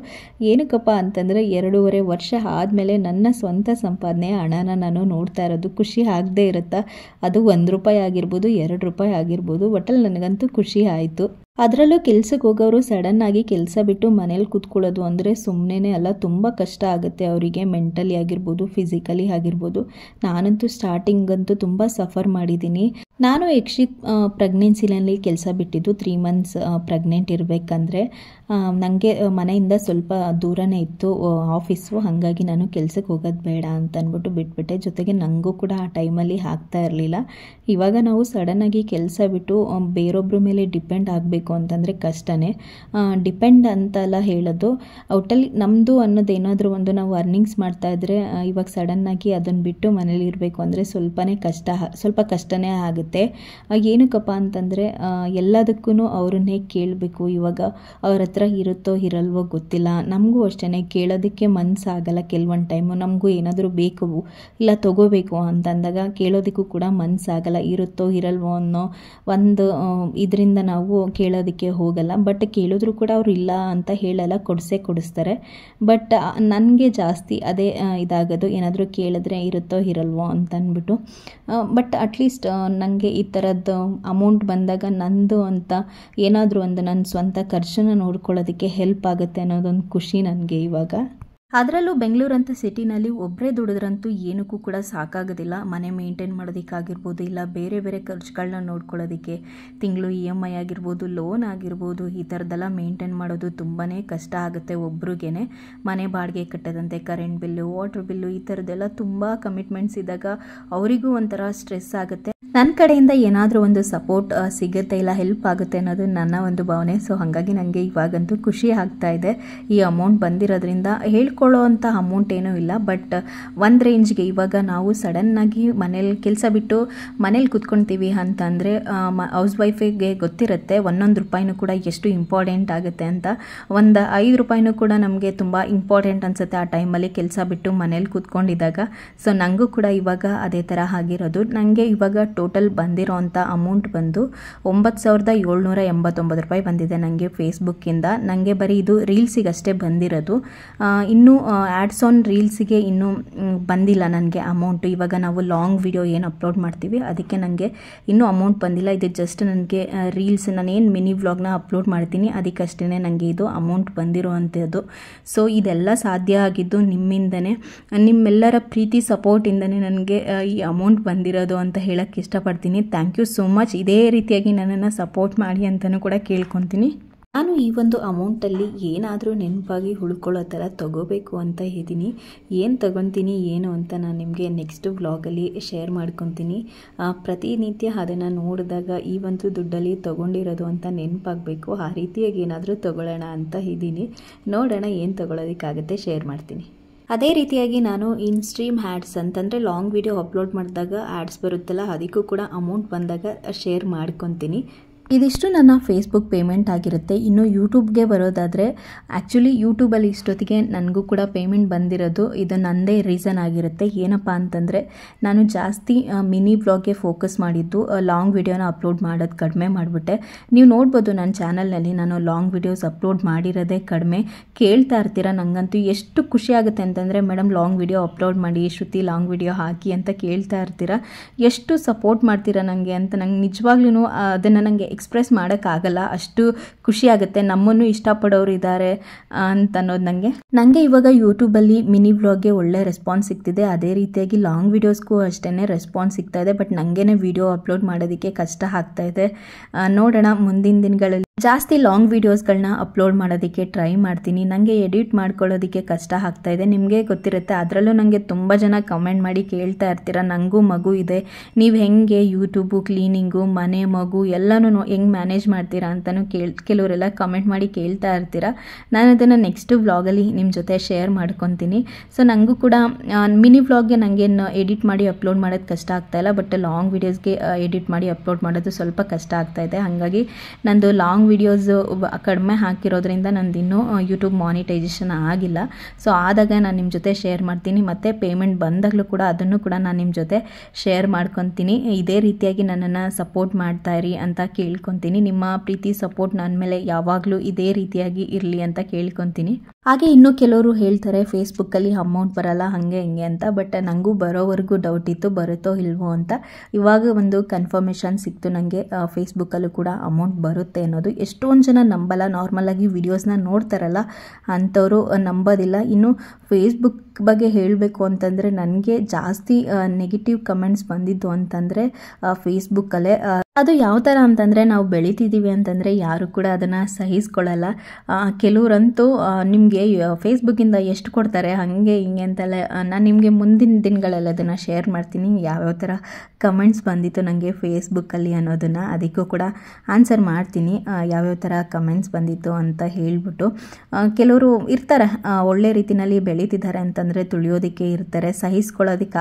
ಏನಕ್ಕಪ್ಪ ಅಂತಂದರೆ ಎರಡೂವರೆ ವರ್ಷ ಆದಮೇಲೆ ನನ್ನ ಸ್ವಂತ ಸಂಪಾದನೆ ಹಣನ ನಾನು ನೋಡ್ತಾ ಇರೋದು ಖುಷಿ ಆಗದೆ ಇರುತ್ತಾ ಅದು ಒಂದು ರೂಪಾಯಿ ಆಗಿರ್ಬೋದು ಎರಡು ರೂಪಾಯಿ ಆಗಿರ್ಬೋದು ಒಟ್ಟಲ್ಲಿ ನನಗಂತೂ ಖುಷಿ ಆಯಿತು ಅದರಲ್ಲೂ ಕೆಲ್ಸಕ್ಕೆ ಹೋಗೋರು ಸಡನ್ನಾಗಿ ಕೆಲಸ ಬಿಟ್ಟು ಮನೇಲಿ ಕೂತ್ಕೊಳ್ಳೋದು ಅಂದರೆ ಸುಮ್ಮನೆ ಅಲ್ಲ ತುಂಬ ಕಷ್ಟ ಆಗುತ್ತೆ ಅವರಿಗೆ ಮೆಂಟಲಿ ಆಗಿರ್ಬೋದು ಫಿಸಿಕಲಿ ಆಗಿರ್ಬೋದು ನಾನಂತೂ ಸ್ಟಾರ್ಟಿಂಗಂತೂ ತುಂಬ ಸಫರ್ ಮಾಡಿದ್ದೀನಿ ನಾನು ಯಕ್ಷಿತ್ ಪ್ರೆಗ್ನೆನ್ಸಿನಲ್ಲಿ ಕೆಲಸ ಬಿಟ್ಟಿದ್ದು ತ್ರೀ ಮಂತ್ಸ್ ಪ್ರೆಗ್ನೆಂಟ್ ಇರಬೇಕಂದ್ರೆ ನನಗೆ ಮನೆಯಿಂದ ಸ್ವಲ್ಪ ದೂರನೇ ಇತ್ತು ಆಫೀಸು ಹಾಗಾಗಿ ನಾನು ಕೆಲಸಕ್ಕೆ ಹೋಗೋದು ಬೇಡ ಅಂತ ಅಂದ್ಬಿಟ್ಟು ಬಿಟ್ಬಿಟ್ಟೆ ಜೊತೆಗೆ ನನಗೂ ಕೂಡ ಆ ಟೈಮಲ್ಲಿ ಆಗ್ತಾ ಇರಲಿಲ್ಲ ಇವಾಗ ನಾವು ಸಡನ್ನಾಗಿ ಕೆಲಸ ಬಿಟ್ಟು ಬೇರೊಬ್ಬರ ಮೇಲೆ ಡಿಪೆಂಡ್ ಆಗಬೇಕು ಮಾಡಬೇಕು ಅಂತಂದರೆ ಕಷ್ಟನೇ ಡಿಪೆಂಡ್ ಅಂತೆಲ್ಲ ಹೇಳೋದು ಒಟ್ಟಲ್ಲಿ ನಮ್ಮದು ಅನ್ನೋದು ಏನಾದರೂ ಒಂದು ನಾವು ಅರ್ನಿಂಗ್ಸ್ ಮಾಡ್ತಾ ಇದ್ದರೆ ಇವಾಗ ಸಡನ್ನಾಗಿ ಅದನ್ನು ಬಿಟ್ಟು ಮನೇಲಿ ಇರಬೇಕು ಅಂದರೆ ಸ್ವಲ್ಪನೇ ಕಷ್ಟ ಸ್ವಲ್ಪ ಕಷ್ಟನೇ ಆಗುತ್ತೆ ಏನಕ್ಕಪ್ಪ ಅಂತಂದರೆ ಎಲ್ಲದಕ್ಕೂ ಅವ್ರನ್ನೇ ಕೇಳಬೇಕು ಇವಾಗ ಅವ್ರ ಹತ್ರ ಇರುತ್ತೋ ಇರಲ್ವೋ ಗೊತ್ತಿಲ್ಲ ನಮಗೂ ಅಷ್ಟೇ ಕೇಳೋದಕ್ಕೆ ಮನಸ್ಸಾಗಲ್ಲ ಕೆಲವೊಂದು ಟೈಮು ನಮಗೂ ಏನಾದರೂ ಬೇಕು ಇಲ್ಲ ತಗೋಬೇಕು ಅಂತಂದಾಗ ಕೇಳೋದಕ್ಕೂ ಕೂಡ ಮನಸ್ಸಾಗಲ್ಲ ಇರುತ್ತೋ ಇರಲ್ವೋ ಅನ್ನೋ ಒಂದು ಇದರಿಂದ ನಾವು ಕೇಳೋ ಅದಕ್ಕೆ ಹೋಗಲ್ಲ ಬಟ್ ಕೇಳಿದ್ರು ಕೂಡ ಅವ್ರು ಇಲ್ಲ ಅಂತ ಹೇಳಲ್ಲ ಕೊಡಿಸೇ ಕೊಡಿಸ್ತಾರೆ ಬಟ್ ನನಗೆ ಜಾಸ್ತಿ ಅದೇ ಇದಾಗೋದು ಏನಾದರೂ ಕೇಳಿದ್ರೆ ಇರುತ್ತೋ ಇರಲ್ವೋ ಅಂತ ಬಟ್ ಅಟ್ಲೀಸ್ಟ್ ನನಗೆ ಈ ಥರದ್ದು ಅಮೌಂಟ್ ಬಂದಾಗ ನಂದು ಅಂತ ಏನಾದರೂ ಒಂದು ನನ್ನ ಸ್ವಂತ ಖರ್ಚನ್ನು ನೋಡ್ಕೊಳ್ಳೋದಕ್ಕೆ ಹೆಲ್ಪ್ ಆಗುತ್ತೆ ಅನ್ನೋದೊಂದು ಖುಷಿ ನನಗೆ ಇವಾಗ ಅದರಲ್ಲೂ ಬೆಂಗಳೂರಂತ ಸಿಟಿನಲ್ಲಿ ಒಬ್ಬರೇ ದುಡಿದ್ರಂತೂ ಏನಕ್ಕೂ ಕೂಡ ಸಾಕಾಗೋದಿಲ್ಲ ಮನೆ ಮೇಂಟೈನ್ ಮಾಡೋದಕ್ಕಾಗಿರ್ಬೋದು ಇಲ್ಲ ಬೇರೆ ಬೇರೆ ಖರ್ಚುಗಳನ್ನ ನೋಡ್ಕೊಳ್ಳೋದಕ್ಕೆ ತಿಂಗಳು ಇ ಎಮ್ ಐ ಆಗಿರ್ಬೋದು ಲೋನ್ ಆಗಿರ್ಬೋದು ಈ ಥರದ್ದೆಲ್ಲ ಮೇಂಟೈನ್ ಮಾಡೋದು ತುಂಬಾ ಕಷ್ಟ ಆಗುತ್ತೆ ಒಬ್ರುಗೇನೆ ಮನೆ ಬಾಡಿಗೆ ಕಟ್ಟದಂತೆ ಕರೆಂಟ್ ಬಿಲ್ಲು ವಾಟರ್ ಬಿಲ್ಲು ಈ ಥರದ್ದೆಲ್ಲ ತುಂಬ ಕಮಿಟ್ಮೆಂಟ್ಸ್ ಇದ್ದಾಗ ಅವರಿಗೂ ಒಂಥರ ಸ್ಟ್ರೆಸ್ ಆಗುತ್ತೆ ನನ್ನ ಕಡೆಯಿಂದ ಏನಾದರೂ ಒಂದು ಸಪೋರ್ಟ್ ಸಿಗುತ್ತೆ ಇಲ್ಲ ಹೆಲ್ಪ್ ಆಗುತ್ತೆ ಅನ್ನೋದು ನನ್ನ ಒಂದು ಭಾವನೆ ಸೊ ಹಾಗಾಗಿ ನನಗೆ ಇವಾಗಂತೂ ಖುಷಿ ಆಗ್ತಾ ಇದೆ ಈ ಅಮೌಂಟ್ ಬಂದಿರೋದ್ರಿಂದ ಹೇಳ್ಕೊ ಇಟ್ಕೊಳ್ಳೋ ಅಮೌಂಟ್ ಏನೂ ಇಲ್ಲ ಬಟ್ ಒಂದು ರೇಂಜ್ಗೆ ಇವಾಗ ನಾವು ಸಡನ್ನಾಗಿ ಮನೇಲಿ ಕೆಲಸ ಬಿಟ್ಟು ಮನೇಲಿ ಕುತ್ಕೊಳ್ತೀವಿ ಅಂತಂದರೆ ಹೌಸ್ ವೈಫಿಗೆ ಗೊತ್ತಿರುತ್ತೆ ಒಂದೊಂದು ರೂಪಾಯಿನೂ ಕೂಡ ಎಷ್ಟು ಇಂಪಾರ್ಟೆಂಟ್ ಆಗುತ್ತೆ ಅಂತ ಒಂದು ಐದು ರೂಪಾಯಿನೂ ಕೂಡ ನಮಗೆ ತುಂಬ ಇಂಪಾರ್ಟೆಂಟ್ ಅನಿಸುತ್ತೆ ಆ ಟೈಮಲ್ಲಿ ಕೆಲಸ ಬಿಟ್ಟು ಮನೇಲಿ ಕೂತ್ಕೊಂಡಿದ್ದಾಗ ಸೊ ನನಗೂ ಕೂಡ ಇವಾಗ ಅದೇ ಥರ ಆಗಿರೋದು ನನಗೆ ಇವಾಗ ಟೋಟಲ್ ಬಂದಿರೋ ಅಮೌಂಟ್ ಬಂದು ಒಂಬತ್ತು ಸಾವಿರದ ಏಳ್ನೂರ ಎಂಬತ್ತೊಂಬತ್ತು ರೂಪಾಯಿ ಬಂದಿದೆ ನನಗೆ ಫೇಸ್ಬುಕ್ಕಿಂದ ನನಗೆ ಬರೀ ಇದು ರೀಲ್ಸಿಗಷ್ಟೇ ಬಂದಿರೋದು ಇನ್ನೂ ಇನ್ನು ಆ್ಯಡ್ಸ್ ಆನ್ ರೀಲ್ಸ್ಗೆ ಇನ್ನೂ ಬಂದಿಲ್ಲ ನನಗೆ ಅಮೌಂಟು ಇವಾಗ ನಾವು ಲಾಂಗ್ ವಿಡಿಯೋ ಏನು ಅಪ್ಲೋಡ್ ಮಾಡ್ತೀವಿ ಅದಕ್ಕೆ ನನಗೆ ಇನ್ನೂ ಅಮೌಂಟ್ ಬಂದಿಲ್ಲ ಇದು ಜಸ್ಟ್ ನನಗೆ ರೀಲ್ಸ್ ನಾನು ಏನು ಮಿನಿ ವ್ಲಾಗ್ನ ಅಪ್ಲೋಡ್ ಮಾಡ್ತೀನಿ ಅದಕ್ಕಷ್ಟೇ ನನಗೆ ಇದು ಅಮೌಂಟ್ ಬಂದಿರುವಂಥದ್ದು ಸೊ ಇದೆಲ್ಲ ಸಾಧ್ಯ ಆಗಿದ್ದು ನಿಮ್ಮಿಂದನೇ ನಿಮ್ಮೆಲ್ಲರ ಪ್ರೀತಿ ಸಪೋರ್ಟಿಂದನೇ ನನಗೆ ಈ ಅಮೌಂಟ್ ಬಂದಿರೋದು ಅಂತ ಹೇಳೋಕ್ಕೆ ಇಷ್ಟಪಡ್ತೀನಿ ಥ್ಯಾಂಕ್ ಯು ಸೋ ಮಚ್ ಇದೇ ರೀತಿಯಾಗಿ ನನ್ನನ್ನು ಸಪೋರ್ಟ್ ಮಾಡಿ ಅಂತಲೂ ಕೂಡ ಕೇಳ್ಕೊತೀನಿ ನಾನು ಈ ಒಂದು ಅಮೌಂಟಲ್ಲಿ ಏನಾದರೂ ನೆನಪಾಗಿ ಉಳ್ಕೊಳ್ಳೋ ಥರ ತೊಗೋಬೇಕು ಅಂತ ಇದ್ದೀನಿ ಏನು ತಗೊತೀನಿ ಏನು ಅಂತ ನಾನು ನಿಮಗೆ ನೆಕ್ಸ್ಟ್ ವ್ಲಾಗಲ್ಲಿ ಶೇರ್ ಮಾಡ್ಕೊತೀನಿ ಪ್ರತಿನಿತ್ಯ ಅದನ್ನು ನೋಡಿದಾಗ ಈ ಒಂದು ದುಡ್ಡಲ್ಲಿ ತೊಗೊಂಡಿರೋದು ಅಂತ ನೆನಪಾಗಬೇಕು ಆ ರೀತಿಯಾಗಿ ಏನಾದರೂ ತೊಗೊಳ್ಳೋಣ ಅಂತ ಇದ್ದೀನಿ ನೋಡೋಣ ಏನು ತೊಗೊಳೋದಕ್ಕಾಗುತ್ತೆ ಶೇರ್ ಮಾಡ್ತೀನಿ ಅದೇ ರೀತಿಯಾಗಿ ನಾನು ಇನ್ ಸ್ಟ್ರೀಮ್ ಹ್ಯಾಡ್ಸ್ ಅಂತಂದರೆ ಲಾಂಗ್ ವಿಡಿಯೋ ಅಪ್ಲೋಡ್ ಮಾಡಿದಾಗ ಆ್ಯಡ್ಸ್ ಬರುತ್ತಲ್ಲ ಅದಕ್ಕೂ ಕೂಡ ಅಮೌಂಟ್ ಬಂದಾಗ ಶೇರ್ ಮಾಡ್ಕೊತೀನಿ ಇದಿಷ್ಟು ನನ್ನ ಫೇಸ್ಬುಕ್ ಪೇಮೆಂಟ್ ಆಗಿರುತ್ತೆ ಇನ್ನು ಯೂಟ್ಯೂಬ್ಗೆ ಬರೋದಾದರೆ ಆ್ಯಕ್ಚುಲಿ ಯೂಟ್ಯೂಬಲ್ಲಿ ಇಷ್ಟೊತ್ತಿಗೆ ನನಗೂ ಕೂಡ ಪೇಮೆಂಟ್ ಬಂದಿರೋದು ಇದು ನನ್ನದೇ ರೀಸನ್ ಆಗಿರುತ್ತೆ ಏನಪ್ಪ ಅಂತಂದರೆ ನಾನು ಜಾಸ್ತಿ ಮಿನಿ ಬ್ಲಾಗ್ಗೆ ಫೋಕಸ್ ಮಾಡಿದ್ದು ಲಾಂಗ್ ವಿಡಿಯೋನ ಅಪ್ಲೋಡ್ ಮಾಡೋದು ಕಡಿಮೆ ಮಾಡಿಬಿಟ್ಟೆ ನೀವು ನೋಡ್ಬೋದು ನನ್ನ ಚಾನಲ್ನಲ್ಲಿ ನಾನು ಲಾಂಗ್ ವಿಡಿಯೋಸ್ ಅಪ್ಲೋಡ್ ಮಾಡಿರೋದೇ ಕಡಿಮೆ ಕೇಳ್ತಾ ಇರ್ತೀರ ನನಗಂತೂ ಎಷ್ಟು ಖುಷಿ ಆಗುತ್ತೆ ಅಂತಂದರೆ ಮೇಡಮ್ ಲಾಂಗ್ ವಿಡಿಯೋ ಅಪ್ಲೋಡ್ ಮಾಡಿ ಶ್ರುತಿ ಲಾಂಗ್ ವಿಡಿಯೋ ಹಾಕಿ ಅಂತ ಕೇಳ್ತಾ ಇರ್ತೀರ ಎಷ್ಟು ಸಪೋರ್ಟ್ ಮಾಡ್ತೀರಾ ನನಗೆ ಅಂತ ನಂಗೆ ನಿಜವಾಗ್ಲೂ ಅದನ್ನು ನನಗೆ ಎಕ್ಸ್ಪ್ರೆಸ್ ಮಾಡೋಕ್ಕಾಗಲ್ಲ ಅಷ್ಟು ಖುಷಿ ಆಗುತ್ತೆ ನಮ್ಮನ್ನು ಇಷ್ಟಪಡೋರು ಇದ್ದಾರೆ ಅಂತ ಅನ್ನೋದು ನನಗೆ ನನಗೆ ಇವಾಗ ಯೂಟ್ಯೂಬಲ್ಲಿ ಮಿನಿ ವ್ಲಾಗ್ಗೆ ಒಳ್ಳೆ ರೆಸ್ಪಾನ್ಸ್ ಸಿಗ್ತಿದೆ ಅದೇ ರೀತಿಯಾಗಿ ಲಾಂಗ್ ವೀಡಿಯೋಸ್ಗೂ ಅಷ್ಟೇ ರೆಸ್ಪಾನ್ಸ್ ಸಿಗ್ತಾ ಇದೆ ಬಟ್ ನನಗೇ ವೀಡಿಯೋ ಅಪ್ಲೋಡ್ ಮಾಡೋದಕ್ಕೆ ಕಷ್ಟ ಆಗ್ತಾ ಇದೆ ನೋಡೋಣ ಮುಂದಿನ ದಿನಗಳಲ್ಲಿ ಜಾಸ್ತಿ ಲಾಂಗ್ ವೀಡಿಯೋಸ್ಗಳನ್ನ ಅಪ್ಲೋಡ್ ಮಾಡೋದಕ್ಕೆ ಟ್ರೈ ಮಾಡ್ತೀನಿ ನನಗೆ ಎಡಿಟ್ ಮಾಡ್ಕೊಳ್ಳೋದಕ್ಕೆ ಕಷ್ಟ ಆಗ್ತಾ ಇದೆ ನಿಮಗೆ ಗೊತ್ತಿರುತ್ತೆ ಅದರಲ್ಲೂ ನನಗೆ ತುಂಬ ಜನ ಕಮೆಂಟ್ ಮಾಡಿ ಕೇಳ್ತಾ ಇರ್ತೀರ ನನಗೂ ಮಗು ಇದೆ ನೀವು ಹೆಂಗೆ ಯೂಟ್ಯೂಬು ಕ್ಲೀನಿಂಗು ಮನೆ ಮಗು ಎಲ್ಲನೂ ಹೆಂಗೆ ಮ್ಯಾನೇಜ್ ಮಾಡ್ತೀರಾ ಅಂತಲೂ ಕೇಳಿ ಕೆಲವರೆಲ್ಲ ಕಮೆಂಟ್ ಮಾಡಿ ಕೇಳ್ತಾ ಇರ್ತೀರ ನಾನು ಅದನ್ನು ನೆಕ್ಸ್ಟ್ ವ್ಲಾಗಲ್ಲಿ ನಿಮ್ಮ ಜೊತೆ ಶೇರ್ ಮಾಡ್ಕೊತೀನಿ ಸೊ ನನಗೂ ಕೂಡ ಮಿನಿ ವ್ಲಾಗ್ಗೆ ನನಗೆ ಎಡಿಟ್ ಮಾಡಿ ಅಪ್ಲೋಡ್ ಮಾಡೋದು ಕಷ್ಟ ಆಗ್ತಾಯಿಲ್ಲ ಬಟ್ ಲಾಂಗ್ ವೀಡಿಯೋಸ್ಗೆ ಎಡಿಟ್ ಮಾಡಿ ಅಪ್ಲೋಡ್ ಮಾಡೋದು ಸ್ವಲ್ಪ ಕಷ್ಟ ಆಗ್ತಾಯಿದೆ ಹಾಗಾಗಿ ನಂದು ಲಾಂಗ್ ವಿಡಿಯೋಸ್ ಕಡಿಮೆ ಹಾಕಿರೋದ್ರಿಂದ ನಂದು ಇನ್ನೂ ಯೂಟ್ಯೂಬ್ ಮಾನಿಟೈಸೇಷನ್ ಆಗಿಲ್ಲ ಸೊ ಆದಾಗ ನಾನು ನಿಮ್ಮ ಜೊತೆ ಶೇರ್ ಮಾಡ್ತೀನಿ ಮತ್ತು ಪೇಮೆಂಟ್ ಬಂದಾಗಲೂ ಕೂಡ ಅದನ್ನು ಕೂಡ ನಾನು ನಿಮ್ಮ ಜೊತೆ ಶೇರ್ ಮಾಡ್ಕೊತೀನಿ ಇದೇ ರೀತಿಯಾಗಿ ನನ್ನನ್ನು ಸಪೋರ್ಟ್ ಮಾಡ್ತಾ ಇರಿ ಅಂತ ಕೇಳ್ಕೊತೀನಿ ನಿಮ್ಮ ಪ್ರೀತಿ ಸಪೋರ್ಟ್ ನನ್ನ ಮೇಲೆ ಯಾವಾಗಲೂ ಇದೇ ರೀತಿಯಾಗಿ ಇರಲಿ ಅಂತ ಕೇಳ್ಕೊತೀನಿ ಹಾಗೆ ಇನ್ನೂ ಕೆಲವರು ಹೇಳ್ತಾರೆ ಫೇಸ್ಬುಕ್ಕಲ್ಲಿ ಅಮೌಂಟ್ ಬರಲ್ಲ ಹಂಗೆ ಹಿಂಗೆ ಅಂತ ಬಟ್ ನನಗೂ ಬರೋವರೆಗೂ ಡೌಟ್ ಇತ್ತು ಬರುತ್ತೋ ಇಲ್ವೋ ಅಂತ ಇವಾಗ ಒಂದು ಕನ್ಫರ್ಮೇಷನ್ ಸಿಕ್ತು ನನಗೆ ಫೇಸ್ಬುಕ್ಕಲ್ಲೂ ಕೂಡ ಅಮೌಂಟ್ ಬರುತ್ತೆ ಅನ್ನೋದು ಎಷ್ಟೊಂದು ಜನ ನಂಬಲ್ಲ ನಾರ್ಮಲ್ ಆಗಿ ವಿಡಿಯೋಸ್ನ ನೋಡ್ತಾರಲ್ಲ ಅಂಥವರು ನಂಬೋದಿಲ್ಲ ಇನ್ನು ಫೇಸ್ಬುಕ್ ಬಗ್ಗೆ ಹೇಳಬೇಕು ಅಂತಂದರೆ ನನಗೆ ಜಾಸ್ತಿ ನೆಗೆಟಿವ್ ಕಮೆಂಟ್ಸ್ ಬಂದಿದ್ದು ಅಂತಂದರೆ ಫೇಸ್ಬುಕ್ಕಲ್ಲೇ ಅದು ಯಾವ ಥರ ಅಂತಂದರೆ ನಾವು ಬೆಳೀತಿದ್ದೀವಿ ಅಂತಂದರೆ ಯಾರು ಕೂಡ ಅದನ್ನು ಸಹಿಸ್ಕೊಳ್ಳಲ್ಲ ಕೆಲವರಂತೂ ನಿಮಗೆ ಫೇಸ್ಬುಕ್ಕಿಂದ ಎಷ್ಟು ಕೊಡ್ತಾರೆ ಹಾಗೆ ಹಿಂಗೆ ಅಂತೆಲ್ಲ ನಾನು ನಿಮಗೆ ಮುಂದಿನ ದಿನಗಳಲ್ಲಿ ಅದನ್ನು ಶೇರ್ ಮಾಡ್ತೀನಿ ಯಾವ್ಯಾವ ಥರ ಕಮೆಂಟ್ಸ್ ಬಂದಿತ್ತು ನನಗೆ ಫೇಸ್ಬುಕ್ಕಲ್ಲಿ ಅನ್ನೋದನ್ನು ಅದಕ್ಕೂ ಕೂಡ ಆನ್ಸರ್ ಮಾಡ್ತೀನಿ ಯಾವ್ಯಾವ ಥರ ಕಮೆಂಟ್ಸ್ ಬಂದಿತ್ತು ಅಂತ ಹೇಳಿಬಿಟ್ಟು ಕೆಲವರು ಇರ್ತಾರೆ ಒಳ್ಳೆ ರೀತಿಯಲ್ಲಿ ಬೆಳೆ ಎಲ್ಲಿದ್ದಾರೆ ಅಂತಂದರೆ ತುಳಿಯೋದಕ್ಕೆ ಇರ್ತಾರೆ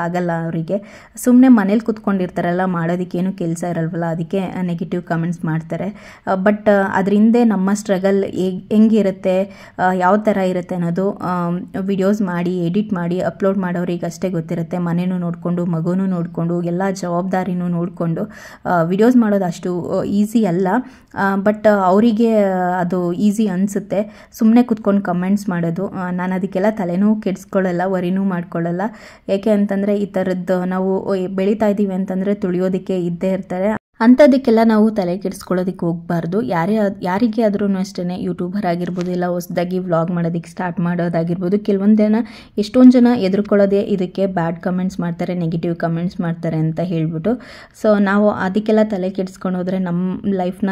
ಆಗಲ್ಲ ಅವರಿಗೆ ಸುಮ್ಮನೆ ಮನೇಲಿ ಕೂತ್ಕೊಂಡಿರ್ತಾರಲ್ಲ ಮಾಡೋದಕ್ಕೇನು ಕೆಲಸ ಇರಲ್ವಲ್ಲ ಅದಕ್ಕೆ ನೆಗೆಟಿವ್ ಕಮೆಂಟ್ಸ್ ಮಾಡ್ತಾರೆ ಬಟ್ ಅದರಿಂದ ನಮ್ಮ ಸ್ಟ್ರಗಲ್ ಹೆಂಗಿರುತ್ತೆ ಯಾವ ಥರ ಇರುತ್ತೆ ಅನ್ನೋದು ವಿಡಿಯೋಸ್ ಮಾಡಿ ಎಡಿಟ್ ಮಾಡಿ ಅಪ್ಲೋಡ್ ಮಾಡೋರಿಗೆ ಅಷ್ಟೇ ಗೊತ್ತಿರುತ್ತೆ ಮನೇನು ನೋಡಿಕೊಂಡು ಮಗುನೂ ನೋಡಿಕೊಂಡು ಎಲ್ಲ ಜವಾಬ್ದಾರಿನೂ ನೋಡಿಕೊಂಡು ವಿಡಿಯೋಸ್ ಮಾಡೋದು ಅಷ್ಟು ಈಸಿ ಅಲ್ಲ ಬಟ್ ಅವರಿಗೆ ಅದು ಈಸಿ ಅನಿಸುತ್ತೆ ಸುಮ್ಮನೆ ಕೂತ್ಕೊಂಡು ಕಮೆಂಟ್ಸ್ ಮಾಡೋದು ನಾನು ಅದಕ್ಕೆಲ್ಲ ತಲೆನೂ ಕೆಡಿಸ್ಕೊಳ್ಳಲ್ಲ ವರಿನೂ ಮಾಡ್ಕೊಳ್ಳಲ್ಲ ಯಾಕೆ ಅಂತಂದರೆ ಈ ಥರದ್ದು ನಾವು ಬೆಳೀತಾ ಇದ್ದೀವಿ ಅಂತಂದರೆ ತುಳಿಯೋದಕ್ಕೆ ಇದ್ದೇ ಇರ್ತಾರೆ ಅಂಥದಕ್ಕೆಲ್ಲ ನಾವು ತಲೆ ಕೆಡಿಸ್ಕೊಳ್ಳೋದಕ್ಕೆ ಹೋಗಬಾರ್ದು ಯಾರೇ ಯಾರಿಗೆ ಆದ್ರೂ ಅಷ್ಟೇ ಯೂಟ್ಯೂಬರ್ ಆಗಿರ್ಬೋದು ಇಲ್ಲ ಹೊಸದಾಗಿ ವ್ಲಾಗ್ ಮಾಡೋದಕ್ಕೆ ಸ್ಟಾರ್ಟ್ ಮಾಡೋದಾಗಿರ್ಬೋದು ಕೆಲವೊಂದು ಜನ ಎಷ್ಟೊಂದು ಜನ ಎದುರ್ಕೊಳ್ಳೋದೇ ಇದಕ್ಕೆ ಬ್ಯಾಡ್ ಕಮೆಂಟ್ಸ್ ಮಾಡ್ತಾರೆ ನೆಗೆಟಿವ್ ಕಮೆಂಟ್ಸ್ ಮಾಡ್ತಾರೆ ಅಂತ ಹೇಳ್ಬಿಟ್ಟು ಸೊ ನಾವು ಅದಕ್ಕೆಲ್ಲ ತಲೆ ಕೆಡಿಸ್ಕೊಂಡು ಹೋದರೆ ನಮ್ಮ ಲೈಫ್ನ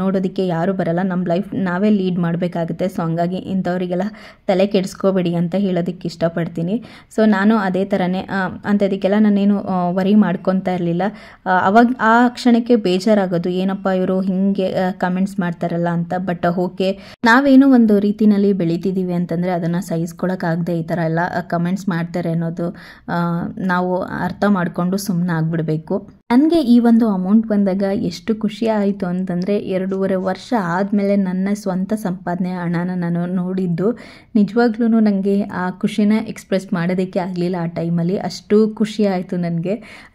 ನೋಡೋದಕ್ಕೆ ಯಾರೂ ಬರಲ್ಲ ನಮ್ಮ ಲೈಫ್ ನಾವೇ ಲೀಡ್ ಮಾಡಬೇಕಾಗುತ್ತೆ ಸೊ ಹಂಗಾಗಿ ಇಂಥವರಿಗೆಲ್ಲ ತಲೆ ಕೆಡಿಸ್ಕೋಬೇಡಿ ಅಂತ ಹೇಳೋದಕ್ಕೆ ಇಷ್ಟಪಡ್ತೀನಿ ಸೊ ನಾನು ಅದೇ ಥರನೇ ಅಂಥದಕ್ಕೆಲ್ಲ ನಾನೇನು ವರಿ ಮಾಡ್ಕೊತಾ ಇರಲಿಲ್ಲ ಅವಾಗ ಆ ಕ್ಷಣಕ್ಕೆ ಬೇಜಾರಾಗೋದು ಏನಪ್ಪ ಇವರು ಹಿಂಗೆ ಕಮೆಂಟ್ಸ್ ಮಾಡ್ತಾರಲ್ಲ ಅಂತ ಬಟ್ ಓಕೆ ನಾವೇನೋ ಒಂದು ರೀತಿನಲ್ಲಿ ಬೆಳೀತಿದ್ದೀವಿ ಅಂತಂದರೆ ಅದನ್ನು ಆಗದೆ ಈ ತರ ಎಲ್ಲ ಕಮೆಂಟ್ಸ್ ಮಾಡ್ತಾರೆ ಅನ್ನೋದು ನಾವು ಅರ್ಥ ಮಾಡಿಕೊಂಡು ಸುಮ್ಮನೆ ಆಗ್ಬಿಡ್ಬೇಕು ನನಗೆ ಈ ಒಂದು ಅಮೌಂಟ್ ಬಂದಾಗ ಎಷ್ಟು ಖುಷಿ ಆಯಿತು ಅಂತಂದರೆ ಎರಡೂವರೆ ವರ್ಷ ಆದಮೇಲೆ ನನ್ನ ಸ್ವಂತ ಸಂಪಾದನೆ ಹಣನ ನಾನು ನೋಡಿದ್ದು ನಿಜವಾಗ್ಲೂ ನನಗೆ ಆ ಖುಷಿನ ಎಕ್ಸ್ಪ್ರೆಸ್ ಮಾಡೋದಕ್ಕೆ ಆಗಲಿಲ್ಲ ಆ ಟೈಮಲ್ಲಿ ಅಷ್ಟು ಖುಷಿ ಆಯಿತು ನನಗೆ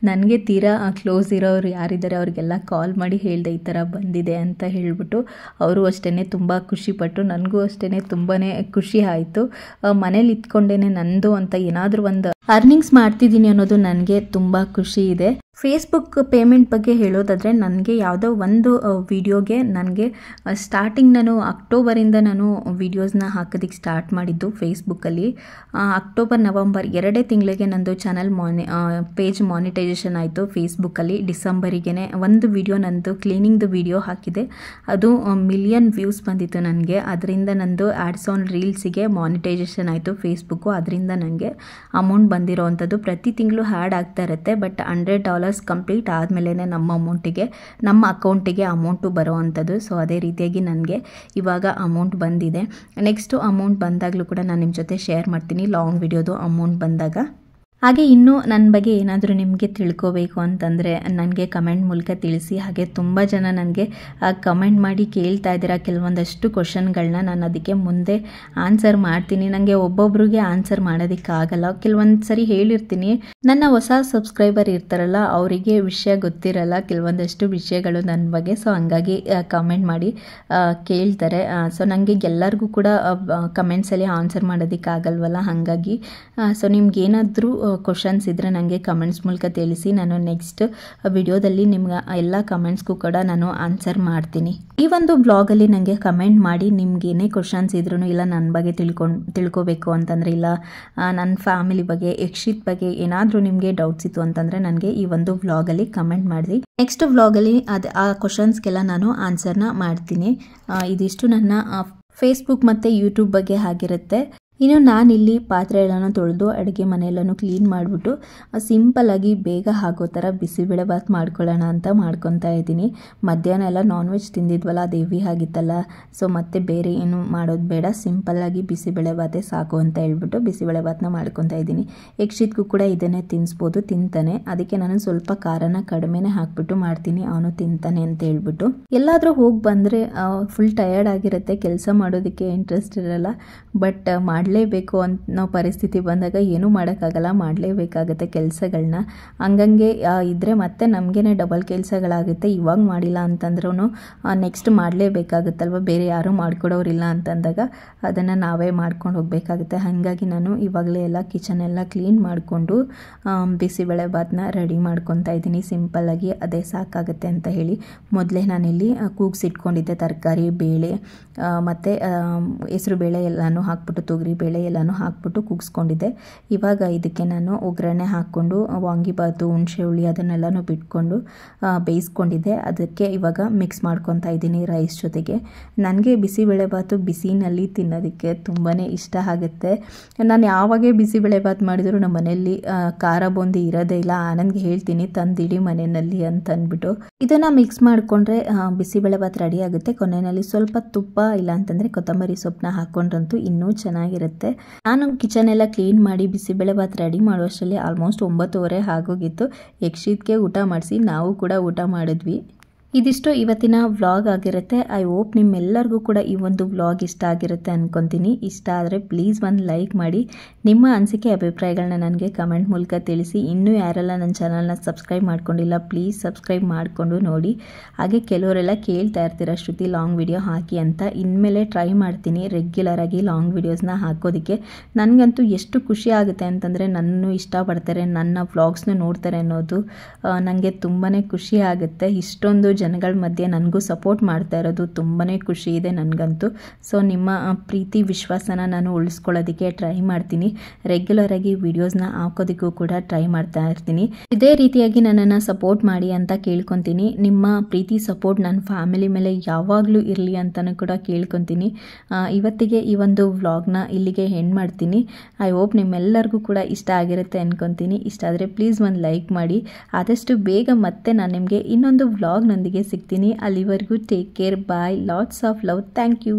ನನಗೆ ತೀರಾ ಕ್ಲೋಸ್ ಇರೋರು ಯಾರಿದ್ದಾರೆ ಅವ್ರಿಗೆಲ್ಲ ಕಾಲ್ ಮಾಡಿ ಹೇಳಿದೆ ಈ ಥರ ಬಂದಿದೆ ಅಂತ ಹೇಳಿಬಿಟ್ಟು ಅವರು ಅಷ್ಟೇ ತುಂಬ ಖುಷಿಪಟ್ಟು ನನಗೂ ಅಷ್ಟೇ ತುಂಬಾ ಖುಷಿ ಆಯಿತು ಮನೇಲಿ ಇತ್ಕೊಂಡೇ ನಂದು ಅಂತ ಏನಾದರೂ ಒಂದು ಅರ್ನಿಂಗ್ಸ್ ಮಾಡ್ತಿದ್ದೀನಿ ಅನ್ನೋದು ನನಗೆ ತುಂಬ ಖುಷಿ ಇದೆ ಫೇಸ್ಬುಕ್ ಪೇಮೆಂಟ್ ಬಗ್ಗೆ ಹೇಳೋದಾದರೆ ನನಗೆ ಯಾವುದೋ ಒಂದು ವಿಡಿಯೋಗೆ ನನಗೆ ಸ್ಟಾರ್ಟಿಂಗ್ ನಾನು ಅಕ್ಟೋಬರಿಂದ ನಾನು ವೀಡಿಯೋಸ್ನ ಹಾಕೋದಕ್ಕೆ ಸ್ಟಾರ್ಟ್ ಮಾಡಿದ್ದು ಫೇಸ್ಬುಕ್ಕಲ್ಲಿ ಅಕ್ಟೋಬರ್ ನವಂಬರ್ ಎರಡೇ ತಿಂಗಳಿಗೆ ನಂದು ಚಾನಲ್ ಮಾನಿ ಪೇಜ್ ಮಾನಿಟೈಸೇಷನ್ ಆಯಿತು ಫೇಸ್ಬುಕ್ಕಲ್ಲಿ ಡಿಸೆಂಬರಿಗೆ ಒಂದು ವಿಡಿಯೋ ನಂದು ಕ್ಲೀನಿಂಗ್ದು ವಿಡಿಯೋ ಹಾಕಿದೆ ಅದು ಮಿಲಿಯನ್ ವ್ಯೂಸ್ ಬಂದಿತ್ತು ನನಗೆ ಅದರಿಂದ ನಂದು ಆ್ಯಡ್ಸ್ ಆನ್ ರೀಲ್ಸಿಗೆ ಮಾನಿಟೈಸೇಷನ್ ಆಯಿತು ಫೇಸ್ಬುಕ್ಕು ಅದರಿಂದ ನನಗೆ ಅಮೌಂಟ್ ಅಂಥದ್ದು ಪ್ರತಿ ತಿಂಗಳು ಹ್ಯಾಡ್ ಆಗ್ತಾ ಇರುತ್ತೆ ಬಟ್ ಹಂಡ್ರೆಡ್ ಡಾಲರ್ಸ್ ಕಂಪ್ಲೀಟ್ ಆದಮೇಲೆ ನಮ್ಮ ಅಮೌಂಟಿಗೆ ನಮ್ಮ ಅಕೌಂಟಿಗೆ ಅಮೌಂಟು ಅಂಥದ್ದು ಸೊ ಅದೇ ರೀತಿಯಾಗಿ ನನಗೆ ಇವಾಗ ಅಮೌಂಟ್ ಬಂದಿದೆ ನೆಕ್ಸ್ಟು ಅಮೌಂಟ್ ಬಂದಾಗಲೂ ಕೂಡ ನಾನು ನಿಮ್ಮ ಜೊತೆ ಶೇರ್ ಮಾಡ್ತೀನಿ ಲಾಂಗ್ ವಿಡಿಯೋದು ಅಮೌಂಟ್ ಬಂದಾಗ ಹಾಗೆ ಇನ್ನೂ ನನ್ನ ಬಗ್ಗೆ ಏನಾದರೂ ನಿಮಗೆ ತಿಳ್ಕೋಬೇಕು ಅಂತಂದರೆ ನನಗೆ ಕಮೆಂಟ್ ಮೂಲಕ ತಿಳಿಸಿ ಹಾಗೆ ತುಂಬ ಜನ ನನಗೆ ಕಮೆಂಟ್ ಮಾಡಿ ಕೇಳ್ತಾ ಇದ್ದೀರಾ ಕೆಲವೊಂದಷ್ಟು ಕ್ವಶನ್ಗಳನ್ನ ನಾನು ಅದಕ್ಕೆ ಮುಂದೆ ಆನ್ಸರ್ ಮಾಡ್ತೀನಿ ನನಗೆ ಒಬ್ಬೊಬ್ರಿಗೆ ಆನ್ಸರ್ ಮಾಡೋದಕ್ಕಾಗಲ್ಲ ಕೆಲವೊಂದು ಸರಿ ಹೇಳಿರ್ತೀನಿ ನನ್ನ ಹೊಸ ಸಬ್ಸ್ಕ್ರೈಬರ್ ಇರ್ತಾರಲ್ಲ ಅವರಿಗೆ ವಿಷಯ ಗೊತ್ತಿರಲ್ಲ ಕೆಲವೊಂದಷ್ಟು ವಿಷಯಗಳು ನನ್ನ ಬಗ್ಗೆ ಸೊ ಹಂಗಾಗಿ ಕಮೆಂಟ್ ಮಾಡಿ ಕೇಳ್ತಾರೆ ಸೊ ನನಗೆ ಎಲ್ಲರಿಗೂ ಕೂಡ ಕಮೆಂಟ್ಸಲ್ಲಿ ಆನ್ಸರ್ ಮಾಡೋದಕ್ಕಾಗಲ್ವಲ್ಲ ಹಾಗಾಗಿ ಸೊ ನಿಮ್ಗೇನಾದರೂ ಕ್ವಶನ್ಸ್ ಇದ್ದರೆ ನನಗೆ ಕಮೆಂಟ್ಸ್ ಮೂಲಕ ತಿಳಿಸಿ ನಾನು ನೆಕ್ಸ್ಟ್ ವಿಡಿಯೋದಲ್ಲಿ ನಿಮ್ಗೆ ಎಲ್ಲ ಕಮೆಂಟ್ಸ್ಗೂ ಕೂಡ ನಾನು ಆನ್ಸರ್ ಮಾಡ್ತೀನಿ ಈ ಒಂದು ಬ್ಲಾಗಲ್ಲಿ ನನಗೆ ಕಮೆಂಟ್ ಮಾಡಿ ನಿಮ್ಗೆ ಏನೇ ಕ್ವಶನ್ಸ್ ಇದ್ರೂ ಇಲ್ಲ ನನ್ನ ಬಗ್ಗೆ ತಿಳ್ಕೊಂಡು ತಿಳ್ಕೊಬೇಕು ಅಂತಂದರೆ ಇಲ್ಲ ನನ್ನ ಫ್ಯಾಮಿಲಿ ಬಗ್ಗೆ ಯಕ್ಷಿತ್ ಬಗ್ಗೆ ಏನಾದರೂ ನಿಮಗೆ ಡೌಟ್ಸ್ ಇತ್ತು ಅಂತಂದರೆ ನನಗೆ ಈ ಒಂದು ವ್ಲಾಗಲ್ಲಿ ಕಮೆಂಟ್ ಮಾಡಿ ನೆಕ್ಸ್ಟ್ ವ್ಲಾಗಲ್ಲಿ ಅದು ಆ ಕ್ವಶನ್ಸ್ಗೆಲ್ಲ ನಾನು ಆನ್ಸರ್ನ ಮಾಡ್ತೀನಿ ಇದಿಷ್ಟು ನನ್ನ ಫೇಸ್ಬುಕ್ ಮತ್ತು ಯೂಟ್ಯೂಬ್ ಬಗ್ಗೆ ಆಗಿರುತ್ತೆ ಇನ್ನು ನಾನಿಲ್ಲಿ ಪಾತ್ರೆಗಳನ್ನು ತೊಳೆದು ಅಡುಗೆ ಮನೆಯೆಲ್ಲನೂ ಕ್ಲೀನ್ ಮಾಡಿಬಿಟ್ಟು ಆಗಿ ಬೇಗ ಹಾಕೋ ಥರ ಬಿಸಿಬೇಳೆ ಭಾತ್ ಮಾಡ್ಕೊಳ್ಳೋಣ ಅಂತ ಮಾಡ್ಕೊತಾ ಇದ್ದೀನಿ ಮಧ್ಯಾಹ್ನ ಎಲ್ಲ ನಾನ್ ವೆಜ್ ತಿಂದಿದ್ವಲ್ಲ ಅದು ಹೆವಿ ಆಗಿತ್ತಲ್ಲ ಸೊ ಮತ್ತೆ ಬೇರೆ ಏನು ಮಾಡೋದು ಬೇಡ ಸಿಂಪಲ್ಲಾಗಿ ಬಿಸಿಬೇಳೆ ಭಾತೆ ಸಾಕು ಅಂತ ಹೇಳ್ಬಿಟ್ಟು ಬಿಸಿಬೇಳೆ ಭಾತನ್ನ ಮಾಡ್ಕೊತಾ ಇದ್ದೀನಿ ಯಕ್ಷಿತ್ಗೂ ಕೂಡ ಇದನ್ನೇ ತಿನ್ಸ್ಬೋದು ತಿಂತಾನೆ ಅದಕ್ಕೆ ನಾನು ಸ್ವಲ್ಪ ಖಾರನ ಕಡಿಮೆನೇ ಹಾಕ್ಬಿಟ್ಟು ಮಾಡ್ತೀನಿ ಅವನು ತಿಂತಾನೆ ಅಂತ ಹೇಳ್ಬಿಟ್ಟು ಎಲ್ಲಾದರೂ ಹೋಗಿ ಬಂದರೆ ಫುಲ್ ಟಯರ್ಡ್ ಆಗಿರುತ್ತೆ ಕೆಲಸ ಮಾಡೋದಕ್ಕೆ ಇಂಟ್ರೆಸ್ಟ್ ಇರಲ್ಲ ಬಟ್ ಮಾಡಿ ಮಾಡಲೇಬೇಕು ಅಂತ ಪರಿಸ್ಥಿತಿ ಬಂದಾಗ ಏನೂ ಮಾಡೋಕ್ಕಾಗಲ್ಲ ಮಾಡಲೇಬೇಕಾಗತ್ತೆ ಕೆಲಸಗಳನ್ನ ಹಂಗಂಗೆ ಇದ್ದರೆ ಮತ್ತೆ ನಮಗೇನೆ ಡಬಲ್ ಕೆಲಸಗಳಾಗುತ್ತೆ ಇವಾಗ ಮಾಡಿಲ್ಲ ಅಂತಂದ್ರೂ ನೆಕ್ಸ್ಟ್ ಮಾಡಲೇಬೇಕಾಗುತ್ತಲ್ವ ಬೇರೆ ಯಾರೂ ಮಾಡಿಕೊಡೋರಿಲ್ಲ ಅಂತಂದಾಗ ಅದನ್ನು ನಾವೇ ಮಾಡ್ಕೊಂಡು ಹೋಗಬೇಕಾಗುತ್ತೆ ಹಾಗಾಗಿ ನಾನು ಇವಾಗಲೇ ಎಲ್ಲ ಕಿಚನ್ ಎಲ್ಲ ಕ್ಲೀನ್ ಮಾಡಿಕೊಂಡು ಬಿಸಿಬೇಳೆ ಭಾತನ್ನ ರೆಡಿ ಮಾಡ್ಕೊತಾ ಇದ್ದೀನಿ ಸಿಂಪಲ್ಲಾಗಿ ಅದೇ ಸಾಕಾಗುತ್ತೆ ಅಂತ ಹೇಳಿ ಮೊದಲೇ ನಾನಿಲ್ಲಿ ಕೂಗ್ಸಿಟ್ಕೊಂಡಿದ್ದೆ ತರಕಾರಿ ಬೇಳೆ ಮತ್ತು ಹೆಸರು ಬೇಳೆ ಎಲ್ಲನೂ ಹಾಕ್ಬಿಟ್ಟು ತೊಗರಿ ಬೇಳೆ ಎಲ್ಲನೂ ಹಾಕ್ಬಿಟ್ಟು ಕುಗ್ಸ್ಕೊಂಡಿದ್ದೆ ಇವಾಗ ಇದಕ್ಕೆ ನಾನು ಒಗ್ಗರಣೆ ಹಾಕ್ಕೊಂಡು ವಾಂಗಿಬಾತು ಹುಣಸೆ ಹುಳಿ ಅದನ್ನೆಲ್ಲನೂ ಬಿಟ್ಕೊಂಡು ಬೇಯಿಸ್ಕೊಂಡಿದ್ದೆ ಅದಕ್ಕೆ ಇವಾಗ ಮಿಕ್ಸ್ ಮಾಡ್ಕೊತಾ ಇದ್ದೀನಿ ರೈಸ್ ಜೊತೆಗೆ ನನಗೆ ಬಿಸಿಬೇಳೆಬಾತು ಬಿಸಿನಲ್ಲಿ ತಿನ್ನೋದಕ್ಕೆ ತುಂಬಾ ಇಷ್ಟ ಆಗುತ್ತೆ ನಾನು ಯಾವಾಗೇ ಬಿಸಿಬೇಳೆಬಾತು ಮಾಡಿದ್ರು ನಮ್ಮ ಮನೆಯಲ್ಲಿ ಖಾರ ಬೂಂದಿ ಇರೋದೇ ಇಲ್ಲ ಆನಂದ್ಗೆ ಹೇಳ್ತೀನಿ ತಂದಿಡಿ ಮನೆಯಲ್ಲಿ ಅಂತಂದ್ಬಿಟ್ಟು ಇದನ್ನು ಮಿಕ್ಸ್ ಮಾಡಿಕೊಂಡ್ರೆ ಬಿಸಿಬೇಳೆಬಾತು ರೆಡಿ ಆಗುತ್ತೆ ಕೊನೆಯಲ್ಲಿ ಸ್ವಲ್ಪ ತುಪ್ಪ ಇಲ್ಲ ಅಂತಂದರೆ ಕೊತ್ತಂಬರಿ ಸೊಪ್ಪನ್ನ ಹಾಕ್ಕೊಂಡ್ರಂತೂ ಇನ್ನೂ ಚೆನ್ನಾಗಿರುತ್ತೆ ನಾನು ಕಿಚನ್ ಎಲ್ಲ ಕ್ಲೀನ್ ಮಾಡಿ ಬಿಸಿಬೇಳೆ ಭಾತ್ ರೆಡಿ ಮಾಡುವಷ್ಟರಲ್ಲಿ ಆಲ್ಮೋಸ್ಟ್ ಒಂಬತ್ತುವರೆ ಆಗೋಗಿತ್ತು ಯಕ್ಷಿತ್ಗೆ ಊಟ ಮಾಡಿಸಿ ನಾವು ಕೂಡ ಊಟ ಮಾಡಿದ್ವಿ ಇದಿಷ್ಟು ಇವತ್ತಿನ ವ್ಲಾಗ್ ಆಗಿರುತ್ತೆ ಐ ಹೋಪ್ ನಿಮ್ಮೆಲ್ಲರಿಗೂ ಕೂಡ ಈ ಒಂದು ವ್ಲಾಗ್ ಇಷ್ಟ ಆಗಿರುತ್ತೆ ಅಂದ್ಕೊತೀನಿ ಇಷ್ಟ ಆದರೆ ಪ್ಲೀಸ್ ಒಂದು ಲೈಕ್ ಮಾಡಿ ನಿಮ್ಮ ಅನಿಸಿಕೆ ಅಭಿಪ್ರಾಯಗಳನ್ನ ನನಗೆ ಕಮೆಂಟ್ ಮೂಲಕ ತಿಳಿಸಿ ಇನ್ನೂ ಯಾರೆಲ್ಲ ನನ್ನ ಚಾನಲ್ನ ಸಬ್ಸ್ಕ್ರೈಬ್ ಮಾಡ್ಕೊಂಡಿಲ್ಲ ಪ್ಲೀಸ್ ಸಬ್ಸ್ಕ್ರೈಬ್ ಮಾಡಿಕೊಂಡು ನೋಡಿ ಹಾಗೆ ಕೆಲವರೆಲ್ಲ ಕೇಳ್ತಾ ಇರ್ತೀರ ಶ್ರುತಿ ಲಾಂಗ್ ವಿಡಿಯೋ ಹಾಕಿ ಅಂತ ಇನ್ಮೇಲೆ ಟ್ರೈ ಮಾಡ್ತೀನಿ ರೆಗ್ಯುಲರಾಗಿ ಲಾಂಗ್ ವಿಡಿಯೋಸ್ನ ಹಾಕೋದಕ್ಕೆ ನನಗಂತೂ ಎಷ್ಟು ಖುಷಿ ಆಗುತ್ತೆ ಅಂತಂದರೆ ನನ್ನನ್ನು ಇಷ್ಟಪಡ್ತಾರೆ ನನ್ನ ವ್ಲಾಗ್ಸ್ನ ನೋಡ್ತಾರೆ ಅನ್ನೋದು ನನಗೆ ತುಂಬಾ ಖುಷಿ ಆಗುತ್ತೆ ಇಷ್ಟೊಂದು ಜನಗಳ ಮಧ್ಯೆ ನನಗೂ ಸಪೋರ್ಟ್ ಮಾಡ್ತಾ ಇರೋದು ತುಂಬಾ ಖುಷಿ ಇದೆ ನನಗಂತೂ ಸೊ ನಿಮ್ಮ ಪ್ರೀತಿ ವಿಶ್ವಾಸನ ನಾನು ಉಳಿಸ್ಕೊಳ್ಳೋದಕ್ಕೆ ಟ್ರೈ ಮಾಡ್ತೀನಿ ರೆಗ್ಯುಲರ್ ಆಗಿ ವಿಡಿಯೋಸ್ನ ಹಾಕೋದಕ್ಕೂ ಕೂಡ ಟ್ರೈ ಮಾಡ್ತಾ ಇರ್ತೀನಿ ಇದೇ ರೀತಿಯಾಗಿ ನನ್ನನ್ನು ಸಪೋರ್ಟ್ ಮಾಡಿ ಅಂತ ಕೇಳ್ಕೊತೀನಿ ನಿಮ್ಮ ಪ್ರೀತಿ ಸಪೋರ್ಟ್ ನನ್ನ ಫ್ಯಾಮಿಲಿ ಮೇಲೆ ಯಾವಾಗಲೂ ಇರಲಿ ಅಂತಲೂ ಕೂಡ ಕೇಳ್ಕೊತೀನಿ ಇವತ್ತಿಗೆ ಈ ಒಂದು ವ್ಲಾಗ್ನ ಇಲ್ಲಿಗೆ ಹೆಂಡ್ ಮಾಡ್ತೀನಿ ಐ ಹೋಪ್ ನಿಮ್ಮೆಲ್ಲರಿಗೂ ಕೂಡ ಇಷ್ಟ ಆಗಿರುತ್ತೆ ಅನ್ಕೊತೀನಿ ಇಷ್ಟ ಆದರೆ ಪ್ಲೀಸ್ ಒಂದು ಲೈಕ್ ಮಾಡಿ ಆದಷ್ಟು ಬೇಗ ಮತ್ತೆ ನಾನು ನಿಮಗೆ ಇನ್ನೊಂದು ವ್ಲಾಗ್ನೊಂದಿಗೆ ಸಿಗ್ತೀನಿ ಅಲ್ಲಿವರೆಗೂ take care bye lots of love thank you